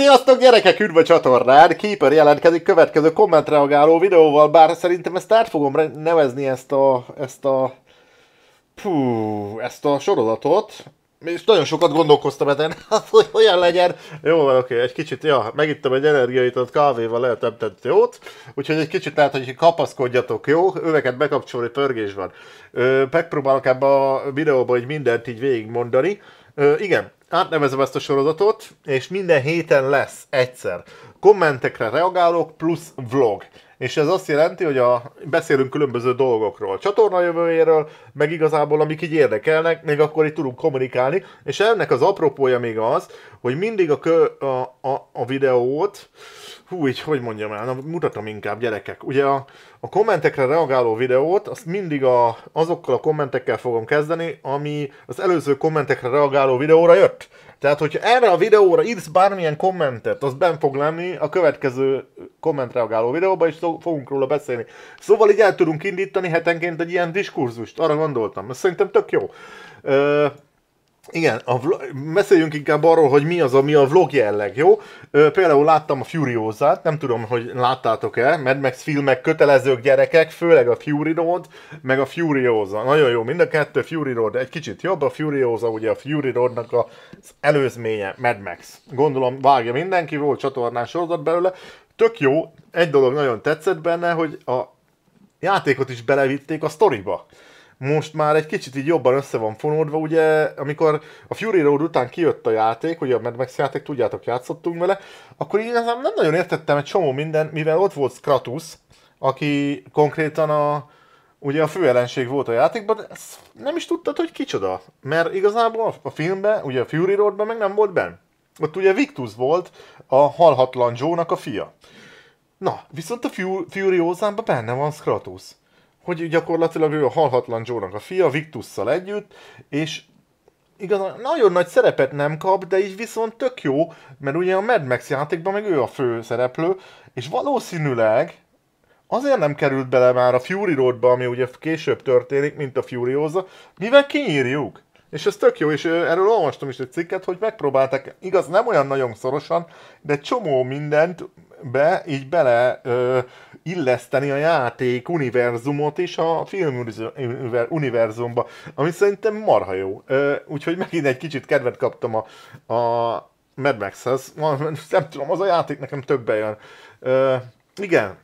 Sziasztok gyerekek, üdv a csatornán! Keeper jelentkezik következő kommentreagáló videóval, bár szerintem ezt át fogom nevezni ezt a, ezt a, pú, ezt a sorozatot. És nagyon sokat gondolkoztam ezen, hogy olyan legyen. Jó, oké, oké, egy kicsit, ja, megittem egy energiaitot kávéval, nem tett jót. Úgyhogy egy kicsit lehet, hogy kapaszkodjatok, jó? Öveket bekapcsolni, pörgés van. Ö, megpróbálok ebbe a videóba, hogy mindent így végigmondani. mondani Ö, igen, átnevezem ezt a sorozatot, és minden héten lesz egyszer. Kommentekre reagálok, plusz vlog és ez azt jelenti, hogy a, beszélünk különböző dolgokról, csatorna jövőjéről, meg igazából amik így érdekelnek, még akkor itt tudunk kommunikálni, és ennek az apropója még az, hogy mindig a, kö, a, a, a videót, hú, így hogy mondjam el, na, mutatom inkább gyerekek, ugye a, a kommentekre reagáló videót, azt mindig a, azokkal a kommentekkel fogom kezdeni, ami az előző kommentekre reagáló videóra jött. Tehát, hogyha erre a videóra írsz bármilyen kommentet, az ben fog lenni a következő kommentreagáló videóban, és fogunk róla beszélni. Szóval így el tudunk indítani hetenként egy ilyen diskurzust, arra gondoltam. Ez szerintem tök jó. Ö- igen, a vlo- beszéljünk inkább arról, hogy mi az, ami a vlog jelleg, jó? Ö, például láttam a Furiózát, nem tudom, hogy láttátok-e, Mad Max filmek kötelezők gyerekek, főleg a Fury Road, meg a Furióza. Nagyon jó, mind a kettő Fury Road egy kicsit jobb, a Furióza ugye a Fury Roadnak az előzménye, Mad Max. Gondolom vágja mindenki, volt csatornán sorozat belőle. Tök jó, egy dolog nagyon tetszett benne, hogy a játékot is belevitték a sztoriba most már egy kicsit így jobban össze van fonódva, ugye, amikor a Fury Road után kijött a játék, ugye a Mad Max játék, tudjátok, játszottunk vele, akkor igazán nem nagyon értettem egy csomó minden, mivel ott volt Kratus, aki konkrétan a, ugye a fő ellenség volt a játékban, de ezt nem is tudtad, hogy kicsoda. Mert igazából a filmben, ugye a Fury Roadban meg nem volt benne. Ott ugye Victus volt a halhatlan joe a fia. Na, viszont a Fury Ozánban benne van Kratos hogy gyakorlatilag ő a halhatlan joe a fia, Victusszal együtt, és igazán nagyon nagy szerepet nem kap, de így viszont tök jó, mert ugye a Mad Max játékban meg ő a fő szereplő, és valószínűleg azért nem került bele már a Fury Roadba, ami ugye később történik, mint a Furiosa, mivel kinyírjuk. És ez tök jó, és erről olvastam is egy cikket, hogy megpróbálták, igaz, nem olyan nagyon szorosan, de csomó mindent be, így bele ö, illeszteni a játék univerzumot és a film univerzumba, ami szerintem marha jó. Ö, úgyhogy megint egy kicsit kedvet kaptam a, a Mad Max-hez. Nem tudom, az a játék nekem többe jön. Ö, igen,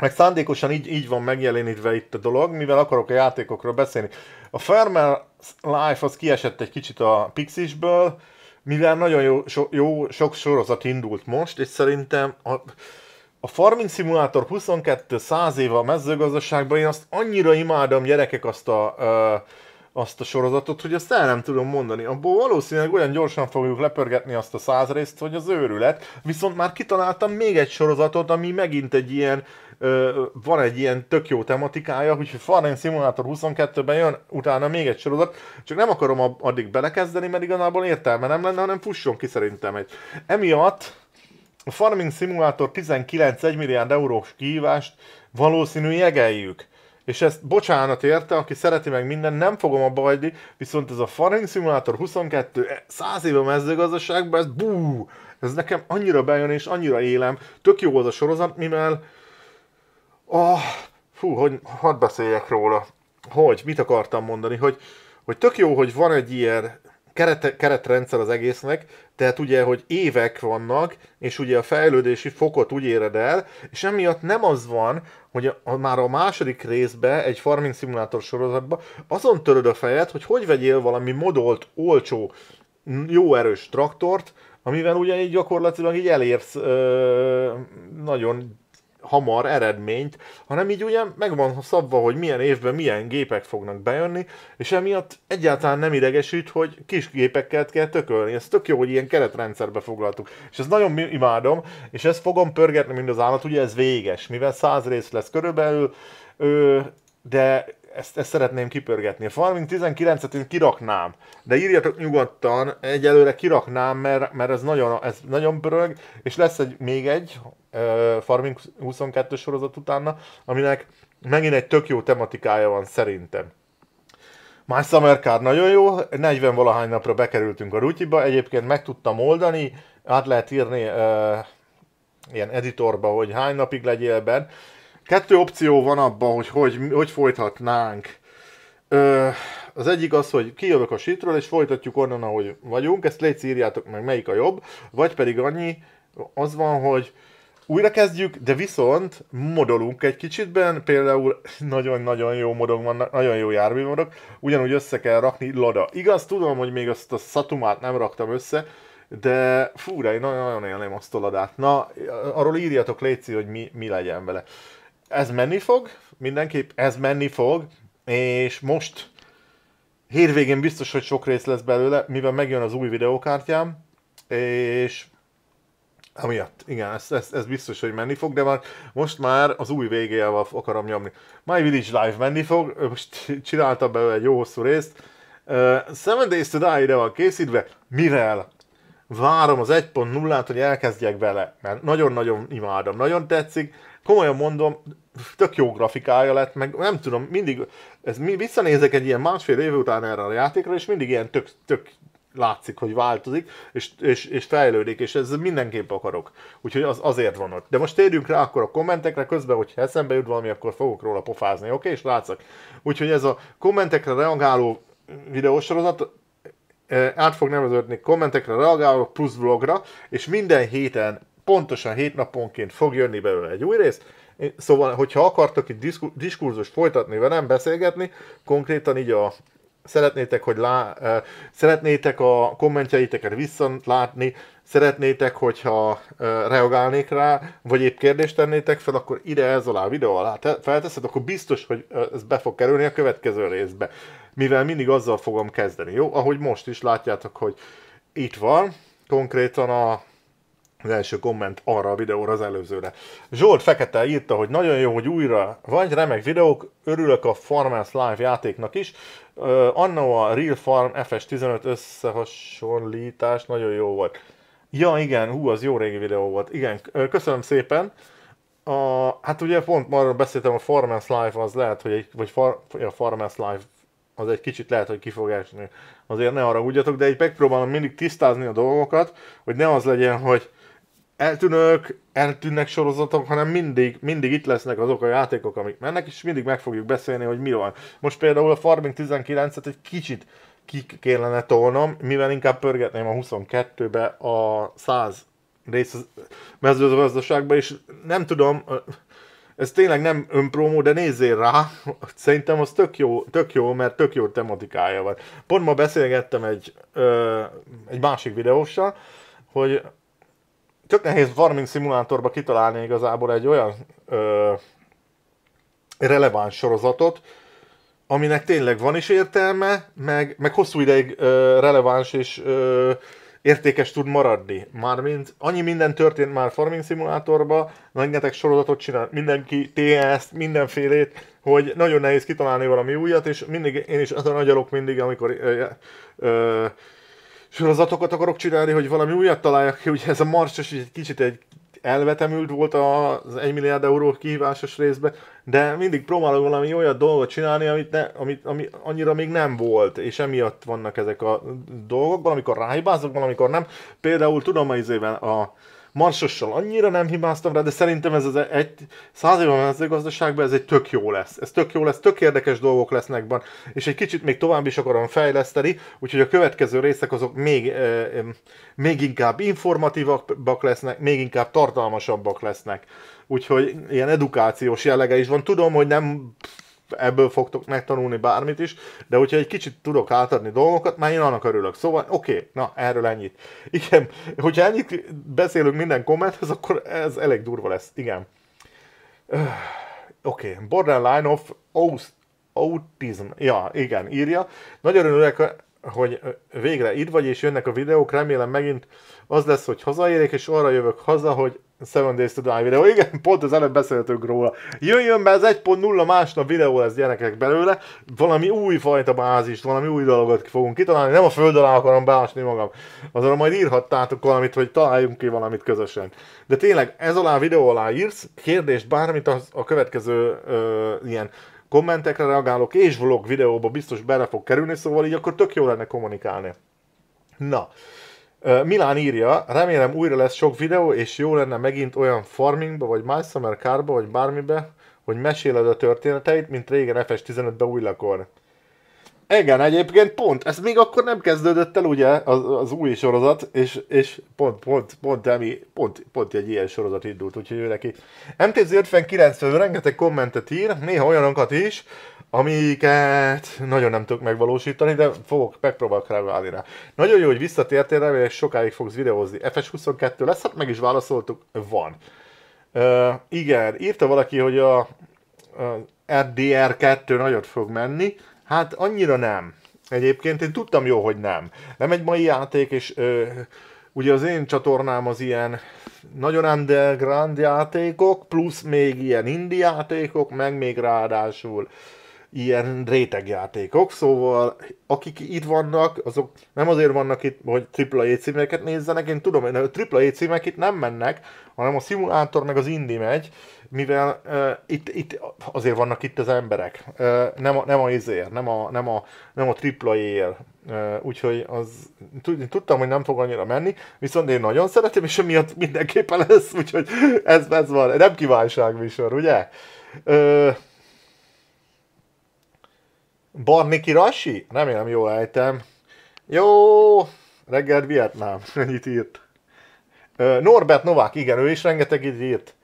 meg szándékosan így, így van megjelenítve itt a dolog, mivel akarok a játékokról beszélni. A Farmer Life az kiesett egy kicsit a Pixisből, mivel nagyon jó, so, jó sok sorozat indult most, és szerintem a, a Farming Simulator 22 száz éve a mezőgazdaságban, én azt annyira imádom gyerekek azt a, ö, azt a sorozatot, hogy azt el nem tudom mondani. Abból valószínűleg olyan gyorsan fogjuk lepörgetni azt a száz részt, hogy az őrület, viszont már kitaláltam még egy sorozatot, ami megint egy ilyen van egy ilyen tök jó tematikája, úgyhogy Farming Simulator 22-ben jön utána még egy sorozat, csak nem akarom addig belekezdeni, mert igazából értelme nem lenne, hanem fusson ki szerintem egy. Emiatt a Farming Simulator 19 milliárd eurós kihívást valószínű jegeljük. És ezt bocsánat érte, aki szereti meg minden, nem fogom a bajdi, viszont ez a Farming Simulator 22 100 éve mezőgazdaságban, ez bú, ez nekem annyira bejön és annyira élem. Tök jó az a sorozat, mivel Oh, fú, hogy hadd beszéljek róla. Hogy, mit akartam mondani, hogy, hogy tök jó, hogy van egy ilyen kerete, keretrendszer az egésznek, tehát ugye, hogy évek vannak, és ugye a fejlődési fokot úgy éred el, és emiatt nem az van, hogy a, a, már a második részbe, egy farming szimulátor sorozatba, azon töröd a fejed, hogy hogy vegyél valami modolt, olcsó, jó erős traktort, amivel ugye így gyakorlatilag így elérsz ö, nagyon hamar eredményt, hanem így ugye megvan szabva, hogy milyen évben milyen gépek fognak bejönni, és emiatt egyáltalán nem idegesít, hogy kis gépeket kell tökölni. Ez tök jó, hogy ilyen keretrendszerbe foglaltuk. És ezt nagyon imádom, és ezt fogom pörgetni mind az állat, ugye ez véges, mivel száz rész lesz körülbelül, ö, de ezt, ezt szeretném kipörgetni. A Farming 19-et én kiraknám, de írjatok nyugodtan, egyelőre kiraknám, mert, mert ez nagyon, ez nagyon pörög, és lesz egy, még egy uh, Farming 22 sorozat utána, aminek megint egy tök jó tematikája van szerintem. Más Summer Card nagyon jó, 40 valahány napra bekerültünk a rutyiba, egyébként meg tudtam oldani, át lehet írni uh, ilyen editorba, hogy hány napig legyél benne, Kettő opció van abban, hogy hogy, hogy folytatnánk. Ö, az egyik az, hogy kijövök a sítről, és folytatjuk onnan, ahogy vagyunk. Ezt légy írjátok meg, melyik a jobb. Vagy pedig annyi, az van, hogy újra kezdjük, de viszont modolunk egy kicsit, például nagyon-nagyon jó modok vannak, nagyon jó járműmodok, ugyanúgy össze kell rakni loda. Igaz, tudom, hogy még azt a szatumát nem raktam össze, de fúra, én nagyon-nagyon élném azt a ladát. Na, arról írjatok léci, hogy mi, mi legyen vele ez menni fog, mindenképp ez menni fog, és most hétvégén biztos, hogy sok rész lesz belőle, mivel megjön az új videókártyám, és Amiatt, igen, ez, ez, ez biztos, hogy menni fog, de már most már az új végével akarom nyomni. My Village Live menni fog, most csináltam belőle egy jó hosszú részt. Uh, Seven Days to Die ide van készítve, mivel várom az 1.0-át, hogy elkezdjek vele, mert nagyon-nagyon imádom, nagyon tetszik, komolyan mondom, tök jó grafikája lett, meg nem tudom, mindig, ez, mi, visszanézek egy ilyen másfél év után erre a játékra, és mindig ilyen tök, tök látszik, hogy változik, és, és, és fejlődik, és ez mindenképp akarok. Úgyhogy az azért van ott. De most térjünk rá akkor a kommentekre, közben, hogy eszembe jut valami, akkor fogok róla pofázni, oké, okay? és látszak. Úgyhogy ez a kommentekre reagáló videósorozat eh, át fog neveződni kommentekre reagáló plusz vlogra, és minden héten pontosan hét naponként fog jönni belőle egy új rész, szóval, hogyha akartok egy diskurzust folytatni velem, beszélgetni, konkrétan így a szeretnétek, hogy lá... szeretnétek a kommentjeiteket visszatlátni, szeretnétek, hogyha reagálnék rá, vagy épp kérdést tennétek fel, akkor ide ez alá a videó alá felteszed, akkor biztos, hogy ez be fog kerülni a következő részbe. Mivel mindig azzal fogom kezdeni, jó? Ahogy most is látjátok, hogy itt van, konkrétan a az első komment arra a videóra, az előzőre. Zsolt Fekete írta, hogy nagyon jó, hogy újra vagy, remek videók, örülök a Farmers Live játéknak is. Uh, Anna a Real Farm FS15 összehasonlítás nagyon jó volt. Ja igen, hú, az jó régi videó volt. Igen, köszönöm szépen. A, hát ugye pont már beszéltem, a Farmers Live az lehet, hogy egy, vagy far, a Farmers Live az egy kicsit lehet, hogy kifogásni. Azért ne arra úgyatok, de így megpróbálom mindig tisztázni a dolgokat, hogy ne az legyen, hogy eltűnők, eltűnnek sorozatok, hanem mindig, mindig itt lesznek azok a játékok, amik mennek, és mindig meg fogjuk beszélni, hogy mi van. Most például a Farming 19-et egy kicsit ki kellene tolnom, mivel inkább pörgetném a 22-be a 100 rész mezőgazdaságba, és nem tudom, ez tényleg nem önpromó, de nézzél rá, szerintem az tök jó, tök jó mert tök jó tematikája van. Pont ma beszélgettem egy, ö, egy másik videóssal, hogy tök nehéz farming szimulátorba kitalálni igazából egy olyan ö, releváns sorozatot, aminek tényleg van is értelme, meg, meg hosszú ideig ö, releváns és ö, értékes tud maradni. Mármint annyi minden történt már Farming szimulátorba, rengeteg sorozatot csinál, mindenki TS-t, mindenfélét, hogy nagyon nehéz kitalálni valami újat, és mindig én is azon agyalok mindig, amikor ö, ö, sorozatokat akarok csinálni, hogy valami újat találjak ki, ugye ez a marsos egy kicsit egy elvetemült volt az 1 milliárd euró kihívásos részben, de mindig próbálok valami olyat dolgot csinálni, amit, ne, amit ami annyira még nem volt, és emiatt vannak ezek a dolgok, valamikor ráhibázok, valamikor nem. Például tudom, a, a Marsossal annyira nem hibáztam rá, de szerintem ez az egy, száz év a mezőgazdaságban ez egy tök jó lesz. Ez tök jó lesz, tök érdekes dolgok lesznek benne, és egy kicsit még tovább is akarom fejleszteni, úgyhogy a következő részek azok még, még inkább informatívak lesznek, még inkább tartalmasabbak lesznek. Úgyhogy ilyen edukációs jellege is van. Tudom, hogy nem ebből fogtok megtanulni bármit is, de hogyha egy kicsit tudok átadni dolgokat, már én annak örülök. Szóval oké, okay, na erről ennyit. Igen, hogyha ennyit beszélünk minden kommenthez, akkor ez elég durva lesz. Igen. Öh, oké, okay. borderline of autism. Ja, igen, írja. Nagyon örülök, hogy végre itt vagy, és jönnek a videók, remélem megint az lesz, hogy hazaérek, és arra jövök haza, hogy Seven Days to Die videó. Igen, pont az előbb beszéltünk róla. Jöjjön be az 1.0 másnap videó lesz gyerekek belőle. Valami új fajta bázis, valami új dolgot fogunk kitalálni. Nem a föld alá akarom beásni magam. Azon majd írhattátok valamit, hogy találjunk ki valamit közösen. De tényleg ez alá a videó alá írsz, kérdést, bármit az a következő ö, ilyen kommentekre reagálok, és vlog videóba biztos bele fog kerülni, szóval így akkor tök jó lenne kommunikálni. Na, Milán írja, remélem újra lesz sok videó, és jó lenne megint olyan farmingba, vagy My Summer Carba, vagy bármibe, hogy meséled a történeteit, mint régen fs 15 be újlakor. Igen, egyébként pont, ez még akkor nem kezdődött el ugye az, az új sorozat, és, és pont, pont, pont, ami, pont, pont egy ilyen sorozat indult, úgyhogy ő neki. MTZ 59 rengeteg kommentet ír, néha olyanokat is, amiket nagyon nem tudok megvalósítani, de fogok, megpróbálok reagálni rá. Nagyon jó, hogy visszatértél rá, és sokáig fogsz videózni. FS22 lesz, hát meg is válaszoltuk, van. Uh, igen, írta valaki, hogy a, a RDR2 nagyot fog menni, hát annyira nem. Egyébként én tudtam jó, hogy nem. Nem egy mai játék, és ö, ugye az én csatornám az ilyen nagyon underground játékok, plusz még ilyen indie játékok, meg még ráadásul ilyen rétegjátékok, szóval akik itt vannak, azok nem azért vannak itt, hogy AAA címeket nézzenek, én tudom, hogy a AAA címek itt nem mennek, hanem a szimulátor meg az indi megy, mivel uh, itt, itt, azért vannak itt az emberek, uh, nem, a, nem a izér, nem a, nem a, nem a tripla ér uh, úgyhogy az, tudtam, hogy nem fog annyira menni, viszont én nagyon szeretem, és emiatt mindenképpen lesz, úgyhogy ez, ez van, nem kívánságműsor, ugye? Uh, Barniki Rassi? Remélem jól ejtem. Jó, reggel Vietnám, ennyit írt. Norbert Novák, igen, ő is rengeteg így írt.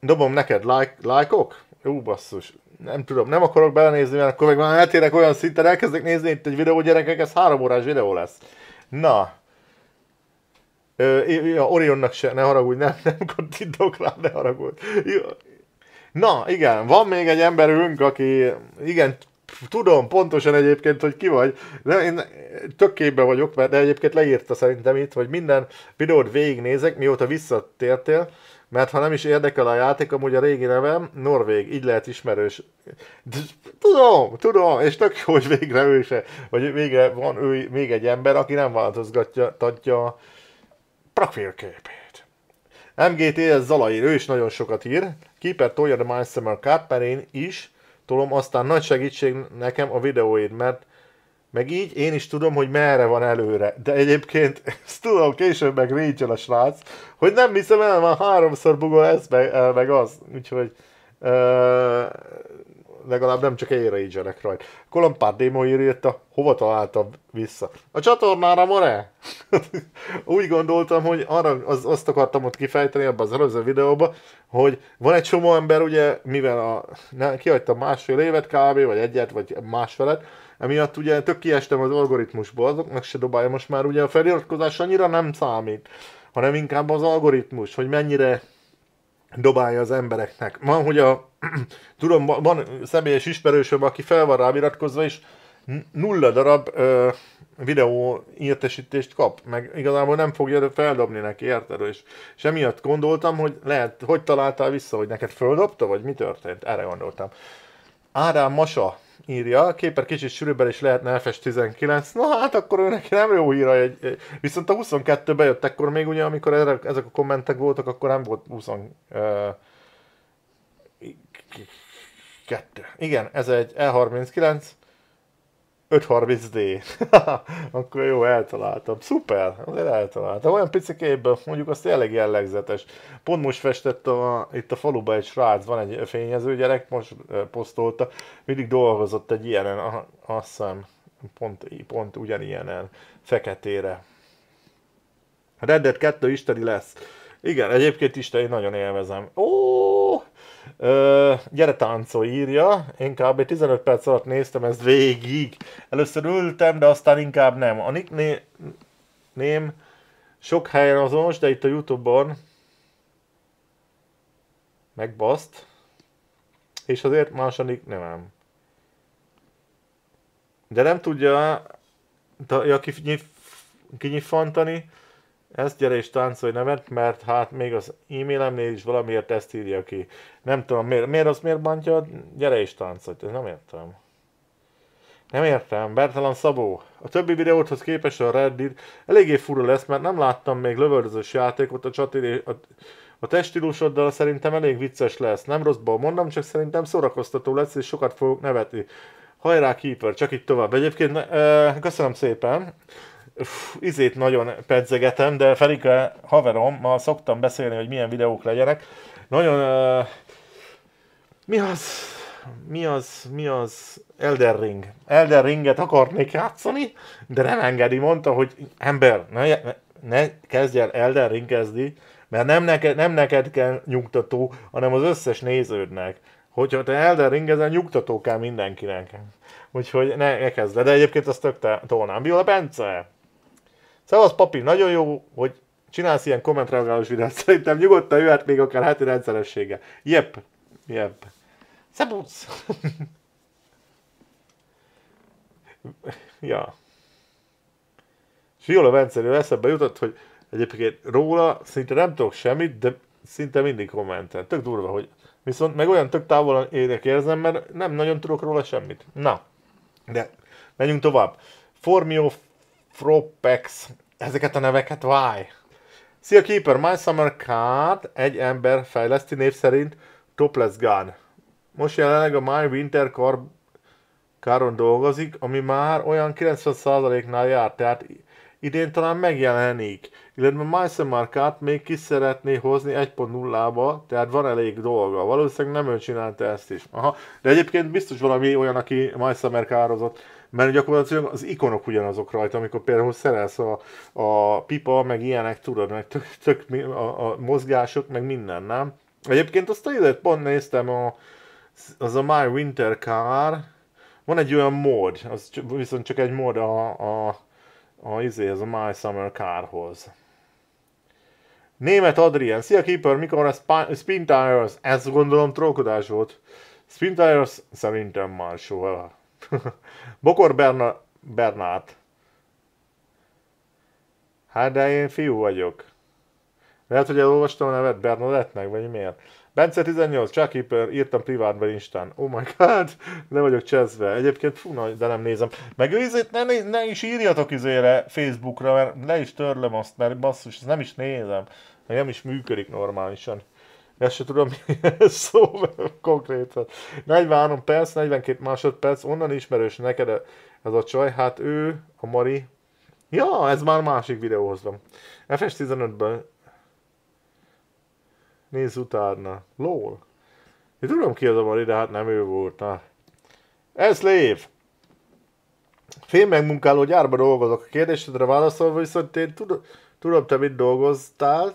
Dobom neked like, lájkok? Jó basszus, nem tudom, nem akarok belenézni, mert akkor meg már eltérek olyan szinten, elkezdek nézni itt egy videó, gyerekek, ez három órás videó lesz. Na. Ö, ja, Orionnak se, ne haragudj, nem, nem kontintok rá, ne haragudj. Ja, Na, igen, van még egy emberünk, aki, igen, tudom pontosan egyébként, hogy ki vagy, de én tök képbe vagyok, mert de egyébként leírta szerintem itt, hogy minden videót végignézek, mióta visszatértél, mert ha nem is érdekel a játék, amúgy a régi nevem Norvég, így lehet ismerős. Tudom, tudom, és tök jó, hogy végre ő se, vagy végre van ő még egy ember, aki nem változgatja a profilképét. MGT MGTS Zalaír, ő is nagyon sokat ír. Keeper tolja a Miles Cup, mert én is tolom, aztán nagy segítség nekem a videóid, mert meg így én is tudom, hogy merre van előre. De egyébként ezt tudom, később meg Rachel a srác, hogy nem hiszem el, már háromszor bugol ez meg, meg az. Úgyhogy uh, legalább nem csak egyre rage rajta. pár Démo írta, hova találtam vissza? A csatornára, more? Úgy gondoltam, hogy arra, az, azt akartam ott kifejteni ebben az előző videóban, hogy van egy csomó ember, ugye, mivel a, ne, kihagytam másfél évet kb, vagy egyet, vagy másfelet, emiatt ugye tök kiestem az algoritmusból, azoknak se dobálja most már ugye a feliratkozás annyira nem számít, hanem inkább az algoritmus, hogy mennyire dobálja az embereknek. Van, hogy a, tudom, van személyes ismerősöm, aki fel van rám iratkozva, és nulla darab ö, videó értesítést kap, meg igazából nem fogja feldobni neki, érted? És, és emiatt gondoltam, hogy lehet, hogy találtál vissza, hogy neked földobta, vagy mi történt? Erre gondoltam. Ádám Masa írja, a képer kicsit sűrűbben is lehetne FS19, na hát akkor ő neki nem jó híra, egy, viszont a 22 bejött, akkor még ugye, amikor erre, ezek a kommentek voltak, akkor nem volt 22. uh, kettő. Igen, ez egy E39, 530D. Akkor jó, eltaláltam. Szuper, azért eltaláltam. Olyan picikében, mondjuk azt elég jellegzetes. Pont most festett a, itt a faluba egy srác, van egy fényező gyerek, most posztolta, mindig dolgozott egy ilyenen, azt hiszem, pont, pont ugyanilyenen, feketére. Red Dead 2 isteni lesz. Igen, egyébként isteni nagyon élvezem. Ó, Ö, gyere táncolj, írja. Én kb. 15 perc alatt néztem ezt végig. Először ültem, de aztán inkább nem. A nickném né- sok helyen azonos, de itt a Youtube-on megbaszt. És azért más a De nem tudja ja, kinyif, ezt gyere és táncolj nevet, mert hát még az e-mailemnél is valamiért ezt írja ki. Nem tudom, miért, miért az miért bántja, gyere és táncolj. Ez nem értem. Nem értem, Bertalan Szabó. A többi videóhoz képest a Reddit eléggé fura lesz, mert nem láttam még lövöldözős játékot a csatidé... A, a testílusoddal szerintem elég vicces lesz. Nem rosszból mondom, csak szerintem szórakoztató lesz, és sokat fogok nevetni. Hajrá, Keeper, csak itt tovább. Egyébként, ö, köszönöm szépen uff, izét nagyon pedzegetem, de Ferike haverom, ma szoktam beszélni, hogy milyen videók legyenek. Nagyon... Uh, mi az? Mi az? Mi az? Elder Ring. Elder Ringet akarnék játszani, de nem engedi. Mondta, hogy ember, ne, ne kezdj el Elder kezdi, mert nem neked, nem neked kell nyugtató, hanem az összes néződnek. Hogyha te Ring ezen nyugtató kell mindenkinek. Úgyhogy ne, ne kezd le. De egyébként azt tök tolnám. Viola Bence! Szevasz papi, nagyon jó, hogy csinálsz ilyen kommentreagálós videót. Szerintem nyugodtan jöhet még akár heti rendszeressége. Jep, jep. Szebusz! ja. Fiola Venceről eszembe jutott, hogy egyébként róla szinte nem tudok semmit, de szinte mindig kommentel. Tök durva, hogy viszont meg olyan tök távol érek érzem, mert nem nagyon tudok róla semmit. Na, de menjünk tovább. Formio Fropex. Ezeket a neveket why? Szia Keeper, My Summer Card egy ember fejleszti név szerint Topless Gun. Most jelenleg a My Winter Car Caron dolgozik, ami már olyan 90%-nál jár, tehát idén talán megjelenik. Illetve summer card még ki szeretné hozni 1.0-ba, tehát van elég dolga. Valószínűleg nem ő csinálta ezt is. Aha. De egyébként biztos valami olyan, aki Summer Carozott. Mert gyakorlatilag az ikonok ugyanazok rajta, amikor például szerelsz a, a pipa, meg ilyenek, tudod, meg tök, tök a, a mozgások, meg minden, nem? Egyébként azt a időt pont néztem, a, az a My Winter Car, van egy olyan mód, az viszont csak egy mód a, a, a, izé, az a My Summer Carhoz. Német Adrien, szia Keeper, mikor a Spin Tires, ez gondolom trókodás volt. Spin Tires szerintem már soha. Bokor Berna, Bernát. Hát de én fiú vagyok. Lehet, hogy elolvastam a nevet Bernadettnek, vagy miért? Bence 18, Chuckyper, írtam privátban Instán. Oh my god, le vagyok cseszve. Egyébként, fú, na, de nem nézem. Meg izét, ne, ne, is írjatok izére Facebookra, mert le is törlöm azt, mert basszus, ez nem is nézem. Meg nem is működik normálisan ezt se tudom, mi szó konkrétan. 43 perc, 42 másodperc, onnan ismerős neked ez a csaj, hát ő, a Mari. Ja, ez már másik videóhoztam. FS15-ben nézz utána. LOL. Én tudom ki az a Mari, de hát nem ő volt. Na. Ez lév! Fél megmunkáló gyárba dolgozok. A kérdésedre válaszolva viszont én tudom, tudom te mit dolgoztál,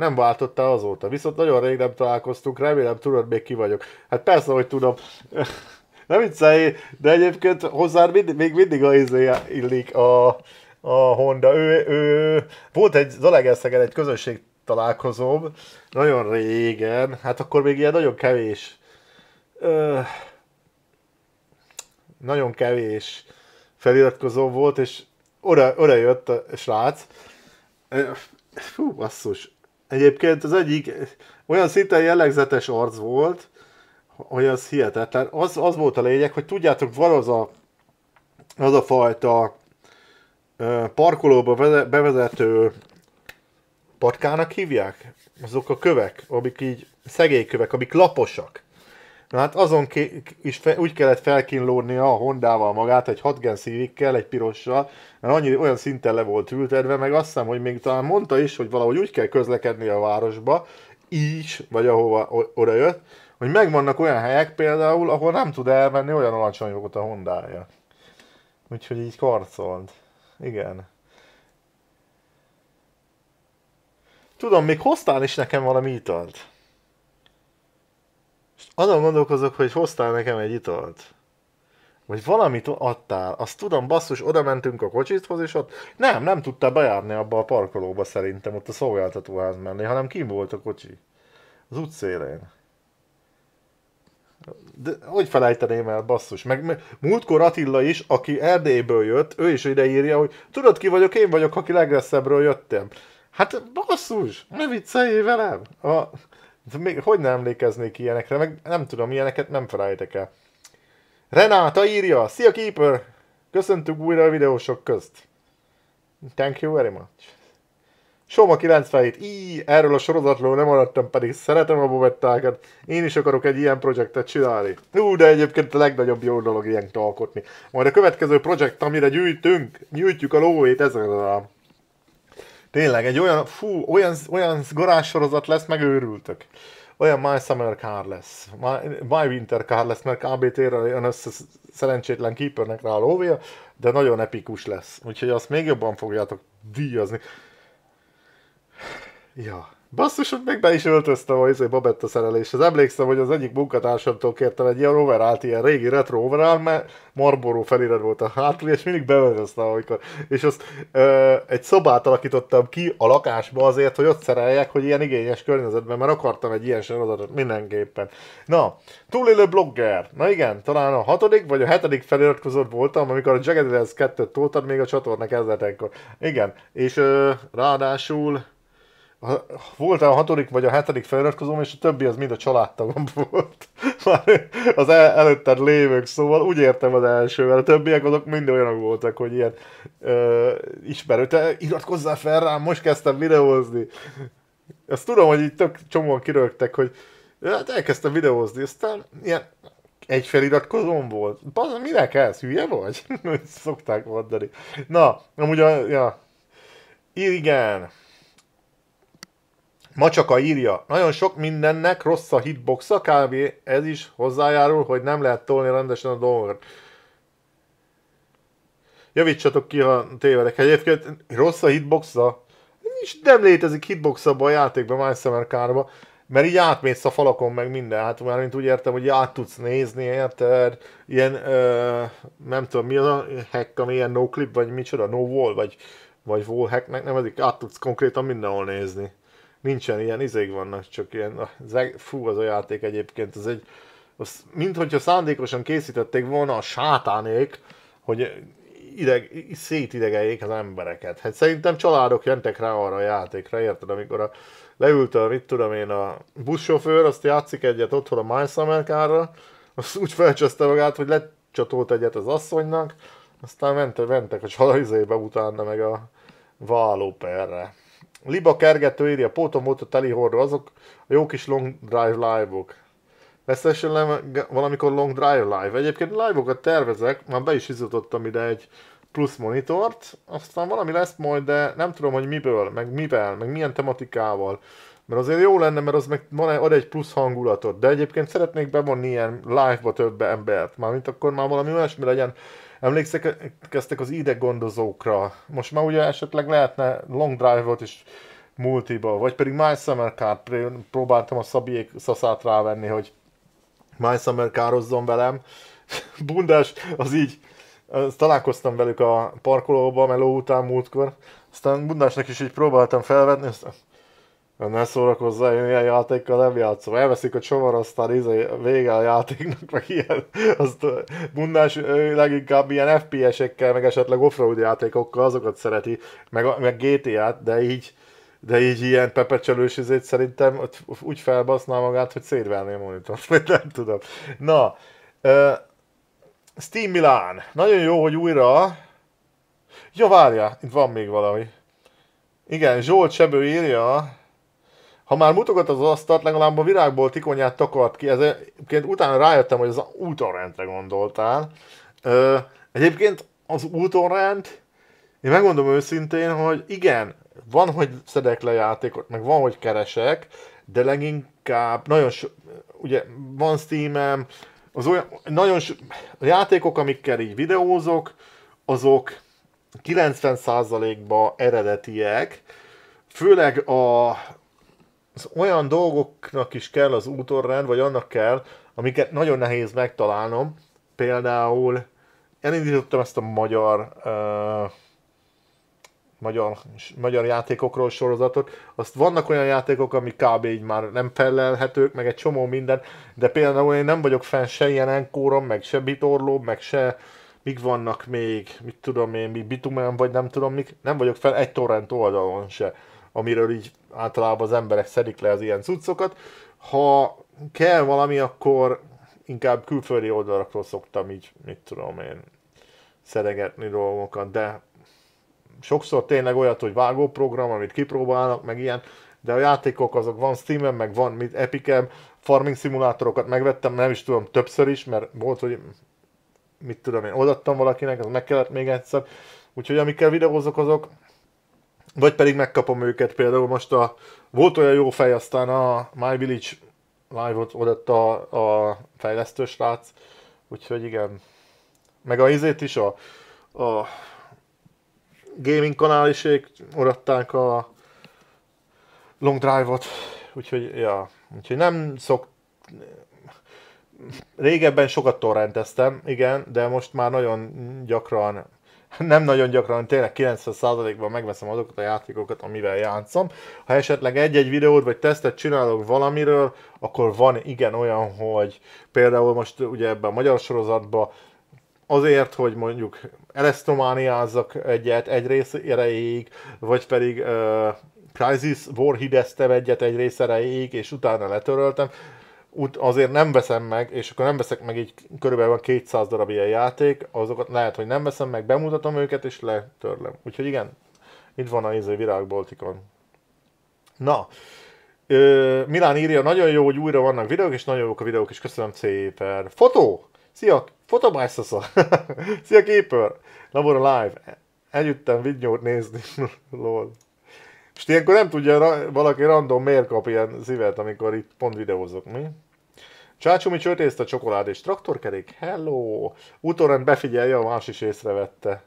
nem váltottál azóta. Viszont nagyon rég nem találkoztunk, remélem tudod, még ki vagyok. Hát persze, hogy tudom. nem viccelj, de egyébként hozzá még mindig a izé illik a, a Honda. Ő, ő, volt egy Zalegerszegen egy közösség találkozóm, nagyon régen, hát akkor még ilyen nagyon kevés ö, nagyon kevés feliratkozó volt, és oda, oda jött a srác, Fú, basszus, Egyébként az egyik olyan szinten jellegzetes arc volt, hogy az hihetetlen. Az, az volt a lényeg, hogy tudjátok, van az a, az a fajta parkolóba bevezető patkának hívják? Azok a kövek, amik így szegélykövek, amik laposak. Na hát azon ké- is fe- úgy kellett felkínlódnia a Hondával magát, egy 6 gen egy pirossal, mert annyi, olyan szinten le volt ültetve, meg azt hiszem, hogy még talán mondta is, hogy valahogy úgy kell közlekedni a városba, így, vagy ahova o- oda jött, hogy megvannak olyan helyek például, ahol nem tud elmenni olyan alacsony volt a Hondája. Úgyhogy így karcolt. Igen. Tudom, még hoztál is nekem valami italt. Azon gondolkozok, hogy hoztál nekem egy italt. Vagy valamit adtál. Azt tudom, basszus, oda mentünk a kocsithoz, és ott nem, nem tudtál bejárni abba a parkolóba szerintem, ott a szolgáltatóház menni, hanem kim volt a kocsi. Az utcélén. De hogy felejteném el, basszus? Meg, meg múltkor Attila is, aki Erdélyből jött, ő is ide írja, hogy tudod ki vagyok, én vagyok, aki legresszebbről jöttem. Hát basszus, ne viccelj velem! A, Hát még, hogy nem emlékeznék ilyenekre, meg nem tudom, ilyeneket nem felejtek el. Renáta írja, szia Keeper! köszöntük újra a videósok közt. Thank you very much. Soma 97, így erről a sorozatról nem maradtam, pedig szeretem a bobettákat, én is akarok egy ilyen projektet csinálni. Ú, de egyébként a legnagyobb jó dolog ilyen alkotni. Majd a következő projekt, amire gyűjtünk, gyűjtjük a lóvét, ezzel. a Tényleg, egy olyan, fú, olyan, olyan garázs sorozat lesz, megőrültök. Olyan My Summer Car lesz, My, My Winter Car lesz, mert kb. térre jön össze szerencsétlen keepernek rá a de nagyon epikus lesz. Úgyhogy azt még jobban fogjátok díjazni. Ja. Basszus, meg be is öltöztem a izé, babetta szereléshez. Emlékszem, hogy az egyik munkatársamtól kértem egy ilyen overallt, ilyen régi retro overallt, mert Marlboro felirat volt a hátul, és mindig beöltöztem, amikor. És azt ö, egy szobát alakítottam ki a lakásba azért, hogy ott szereljek, hogy ilyen igényes környezetben, mert akartam egy ilyen sorozatot mindenképpen. Na, túlélő blogger. Na igen, talán a hatodik vagy a hetedik feliratkozott voltam, amikor a Jagged 2-t toltad még a csatorna kezdetekkor. Igen, és ö, ráadásul volt a hatodik vagy a hetedik feliratkozom, és a többi az mind a családtagom volt. Már az el, előtted lévők, szóval úgy értem az elsővel, a többiek azok mind olyanok voltak, hogy ilyen ö, ismerő, te iratkozzál fel rám, most kezdtem videózni. Ezt tudom, hogy így tök csomóan kirögtek, hogy hát elkezdtem videózni, aztán ilyen egy feliratkozom volt. Bazd, minek ez? Hülye vagy? Szokták mondani. Na, amúgy a... Ja. Igen. Macsaka írja, nagyon sok mindennek rossz a hitboxa, kb. ez is hozzájárul, hogy nem lehet tolni rendesen a dolgokat. Javítsatok ki, ha tévedek. Egyébként rossz a hitboxa. És nem létezik hitbox a játékban, Miles kárba, mert így átmész a falakon, meg minden. Hát már mint úgy értem, hogy át tudsz nézni, érted? Ilyen, ö, nem tudom, mi az a hack, ami ilyen no clip, vagy micsoda, no wall, vagy, vagy wall hack? nem nevezik, át tudsz konkrétan mindenhol nézni nincsen ilyen izék vannak, csak ilyen, fú, az a játék egyébként, az egy, az, mint hogyha szándékosan készítették volna a sátánék, hogy ideg, szétidegeljék az embereket. Hát szerintem családok jöntek rá arra a játékra, érted, amikor a, leült a, mit tudom én, a buszsofőr, azt játszik egyet otthon a My Summer car azt úgy felcsözte magát, hogy lecsatolt egyet az asszonynak, aztán mentek, mentek a csalaizébe utána meg a vállóperre. Liba kergető írja, pótom volt a teli hordó, azok a jó kis long drive live-ok. Lesz esetleg valamikor long drive live. Egyébként live-okat tervezek, már be is izgatottam ide egy plusz monitort, aztán valami lesz majd, de nem tudom, hogy miből, meg mivel, meg milyen tematikával. Mert azért jó lenne, mert az meg ad egy plusz hangulatot. De egyébként szeretnék bevonni ilyen live-ba több embert. Mármint akkor már valami olyasmi legyen, emlékszek az idegondozókra. Most már ugye esetleg lehetne long drive-ot is multiba, vagy pedig My Summer car próbáltam a Szabiék szaszát rávenni, hogy My Summer car velem. Bundás, az így, találkoztam velük a parkolóban meló után múltkor, aztán Bundásnak is így próbáltam felvenni aztán ne szórakozzál, én ilyen játékkal nem játszom. Elveszik a csavar, aztán izé, vége a játéknak, meg ilyen, azt bundás, leginkább ilyen FPS-ekkel, meg esetleg offroad játékokkal, azokat szereti, meg, meg GTA-t, de így, de így ilyen pepecselős izét szerintem úgy felbaszná magát, hogy szétverné a monitort, vagy nem tudom. Na, uh, Steam Milán. Nagyon jó, hogy újra... Ja, várjál, itt van még valami. Igen, Zsolt Sebő írja, ha már mutogat az asztalt, legalább a virágból tikonyát takart ki. egyébként utána rájöttem, hogy az útonrendre gondoltál. Ö, egyébként az útonrend, én megmondom őszintén, hogy igen, van, hogy szedek le játékot, meg van, hogy keresek, de leginkább nagyon so, ugye van steam az olyan, nagyon so, a játékok, amikkel így videózok, azok 90%-ba eredetiek, főleg a az olyan dolgoknak is kell az útorrend, vagy annak kell, amiket nagyon nehéz megtalálnom. Például elindítottam ezt a magyar uh, magyar, magyar játékokról sorozatot. Azt vannak olyan játékok, ami kb. így már nem felelhetők, meg egy csomó minden, de például én nem vagyok fenn se ilyen enkórom, meg se bitorló, meg se mik vannak még, mit tudom én, mi bitumen, vagy nem tudom mik, nem vagyok fel egy torrent oldalon se, amiről így általában az emberek szedik le az ilyen cuccokat. Ha kell valami, akkor inkább külföldi oldalakról szoktam így, mit tudom én, szedegetni dolgokat, de sokszor tényleg olyat, hogy vágóprogram, amit kipróbálnak, meg ilyen, de a játékok azok van Steam-en, meg van mit Epicem, farming szimulátorokat megvettem, nem is tudom, többször is, mert volt, hogy mit tudom én, odattam valakinek, az meg kellett még egyszer, úgyhogy amikkel videózok, azok vagy pedig megkapom őket, például most a, volt olyan jó fej, aztán a My Village live-ot odett a, a fejlesztő srác, úgyhogy igen. Meg a izét is, a, a gaming kanálisék odatták a long drive-ot, úgyhogy, ja, úgyhogy nem szok... Régebben sokat torrenteztem, igen, de most már nagyon gyakran nem nagyon gyakran, tényleg 90%-ban megveszem azokat a játékokat, amivel játszom. Ha esetleg egy-egy videót vagy tesztet csinálok valamiről, akkor van igen olyan, hogy például most ugye ebben a magyar sorozatban azért, hogy mondjuk elesztomániázzak egyet egy rész erejéig, vagy pedig uh, Crisis Warhead-eztem egyet egy rész erejéig, és utána letöröltem, út azért nem veszem meg, és akkor nem veszek meg így körülbelül 200 darab ilyen játék, azokat lehet, hogy nem veszem meg, bemutatom őket, és letörlem. Úgyhogy igen, itt van a izé virágboltikon. Na, ö, Milán írja, nagyon jó, hogy újra vannak videók, és nagyon jók a videók, és köszönöm szépen. Fotó! Szia, Fotobájszasza! Szia, képer labor Live! Együttem vidnyót nézni, lol. És ilyenkor nem tudja valaki random miért kap ilyen szívet, amikor itt pont videózok, mi? Csácsumi csörtészt a csokolád és traktorkerék, hello! Utórend befigyelje, a más is észrevette.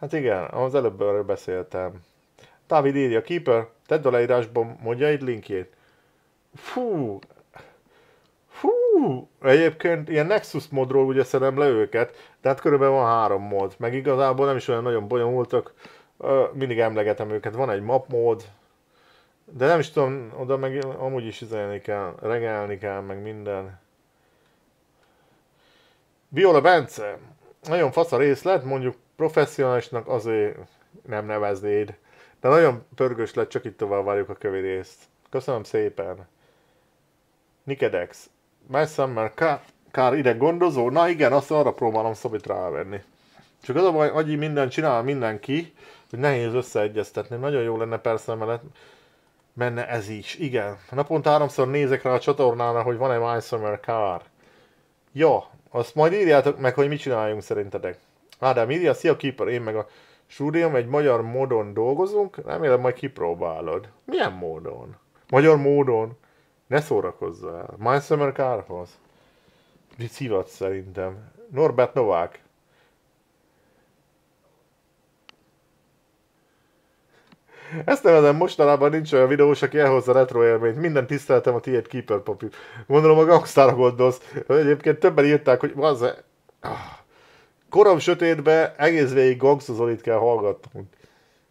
Hát igen, az előbb erről beszéltem. Dávid írja, Keeper, tedd a leírásban, mondja egy linkjét. Fú, Fú egyébként ilyen Nexus modról ugye szedem le őket, hát körülbelül van három mod, meg igazából nem is olyan nagyon bonyolultak, mindig emlegetem őket, van egy map mód de nem is tudom, oda meg amúgy is izelni kell, regelni kell, meg minden. Viola Bence, nagyon fasz a részlet, mondjuk professzionálisnak azért nem neveznéd, de nagyon pörgős lett, csak itt tovább várjuk a kövi részt. Köszönöm szépen. Nikedex, my summer kár, car ide gondozó? Na igen, azt arra próbálom szabít rávenni. Csak az a baj, agyi minden csinál mindenki, hogy nehéz összeegyeztetni. Nagyon jó lenne persze, mert menne ez is. Igen. Naponta háromszor nézek rá a csatornára, hogy van-e My Summer Car. Ja, azt majd írjátok meg, hogy mit csináljunk szerintetek. Ádám írja, szia Keeper, én meg a stúdióm egy magyar módon dolgozunk, remélem majd kipróbálod. Milyen módon? Magyar módon? Ne szórakozz el. My Summer Carhoz. Szivat szerintem. Norbert Novák. Ezt nevezem mostanában nincs olyan videós, aki elhozza retro élményt. Minden tiszteltem a tiéd Keeper papír. Gondolom a Gangstar gondolsz. Egyébként többen írták, hogy az ah, Korom sötétbe egész végig gangstozolit kell hallgatnunk.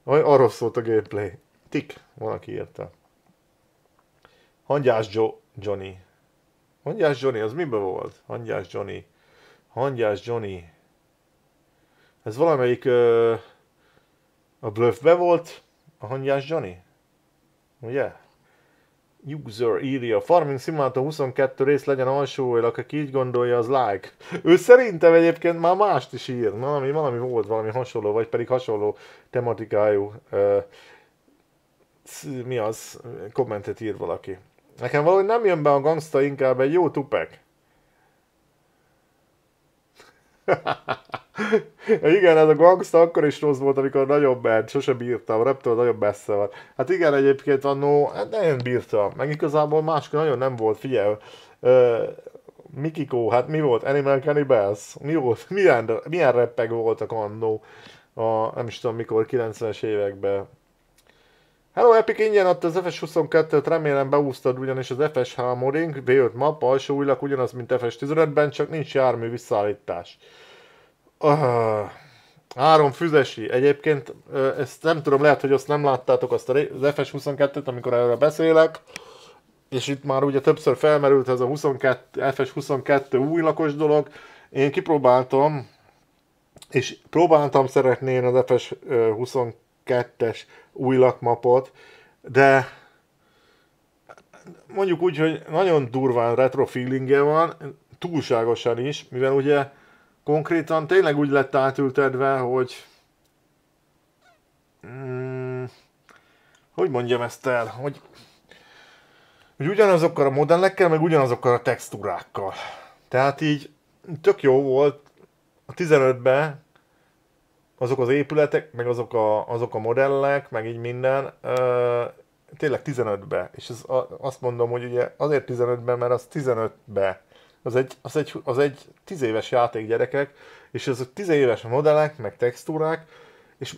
Arról szólt a gameplay. Tik, van, aki írta. Hangyás jo- Johnny. Hangyás Johnny, az miben volt? Hangyás Johnny. Hangyás Johnny. Ez valamelyik uh, a bluffbe volt, a hangyás Johnny. Ugye? User írja, Farming Simulator 22 rész legyen alsóolak, aki így gondolja, az like. Ő szerintem egyébként már mást is ír, valami, valami volt, valami hasonló, vagy pedig hasonló tematikájú uh, mi az, kommentet ír valaki. Nekem valahogy nem jön be a gangsta, inkább egy jó tupek. igen, ez a gangsta akkor is rossz volt, amikor nagyobb, ment, sose bírtam, reptől nagyobb messze van. Hát igen, egyébként annó, hát nem bírtam, meg igazából másik nagyon nem volt, figyelj, Mikiko, hát mi volt? Animal Cannibals? Mi volt? Milyen, milyen reppek voltak annó? A, nem is tudom mikor, 90-es években. Hello Epic ingyen adta az FS22-t, remélem beúsztad ugyanis az FS Moring V5 map, alsó újlak ugyanaz, mint FS15-ben, csak nincs jármű visszaállítás. Uh, három füzesi. Egyébként ezt nem tudom, lehet, hogy azt nem láttátok azt az FS22-t, amikor erről beszélek, és itt már ugye többször felmerült ez a 22, FS22 újlakos dolog. Én kipróbáltam, és próbáltam szeretni az FS22-es új lakmapot, de mondjuk úgy, hogy nagyon durván retro feelingje van, túlságosan is, mivel ugye konkrétan tényleg úgy lett átültetve, hogy hmm, hogy mondjam ezt el, hogy, hogy ugyanazokkal a modellekkel, meg ugyanazokkal a textúrákkal. Tehát így tök jó volt a 15-ben, azok az épületek, meg azok a, azok a modellek, meg így minden, ö, tényleg 15-be. És ez, a, azt mondom, hogy ugye azért 15-be, mert az 15-be. Az egy, az, egy, az egy 10 éves játék gyerekek, és azok 10 éves modellek, meg textúrák, és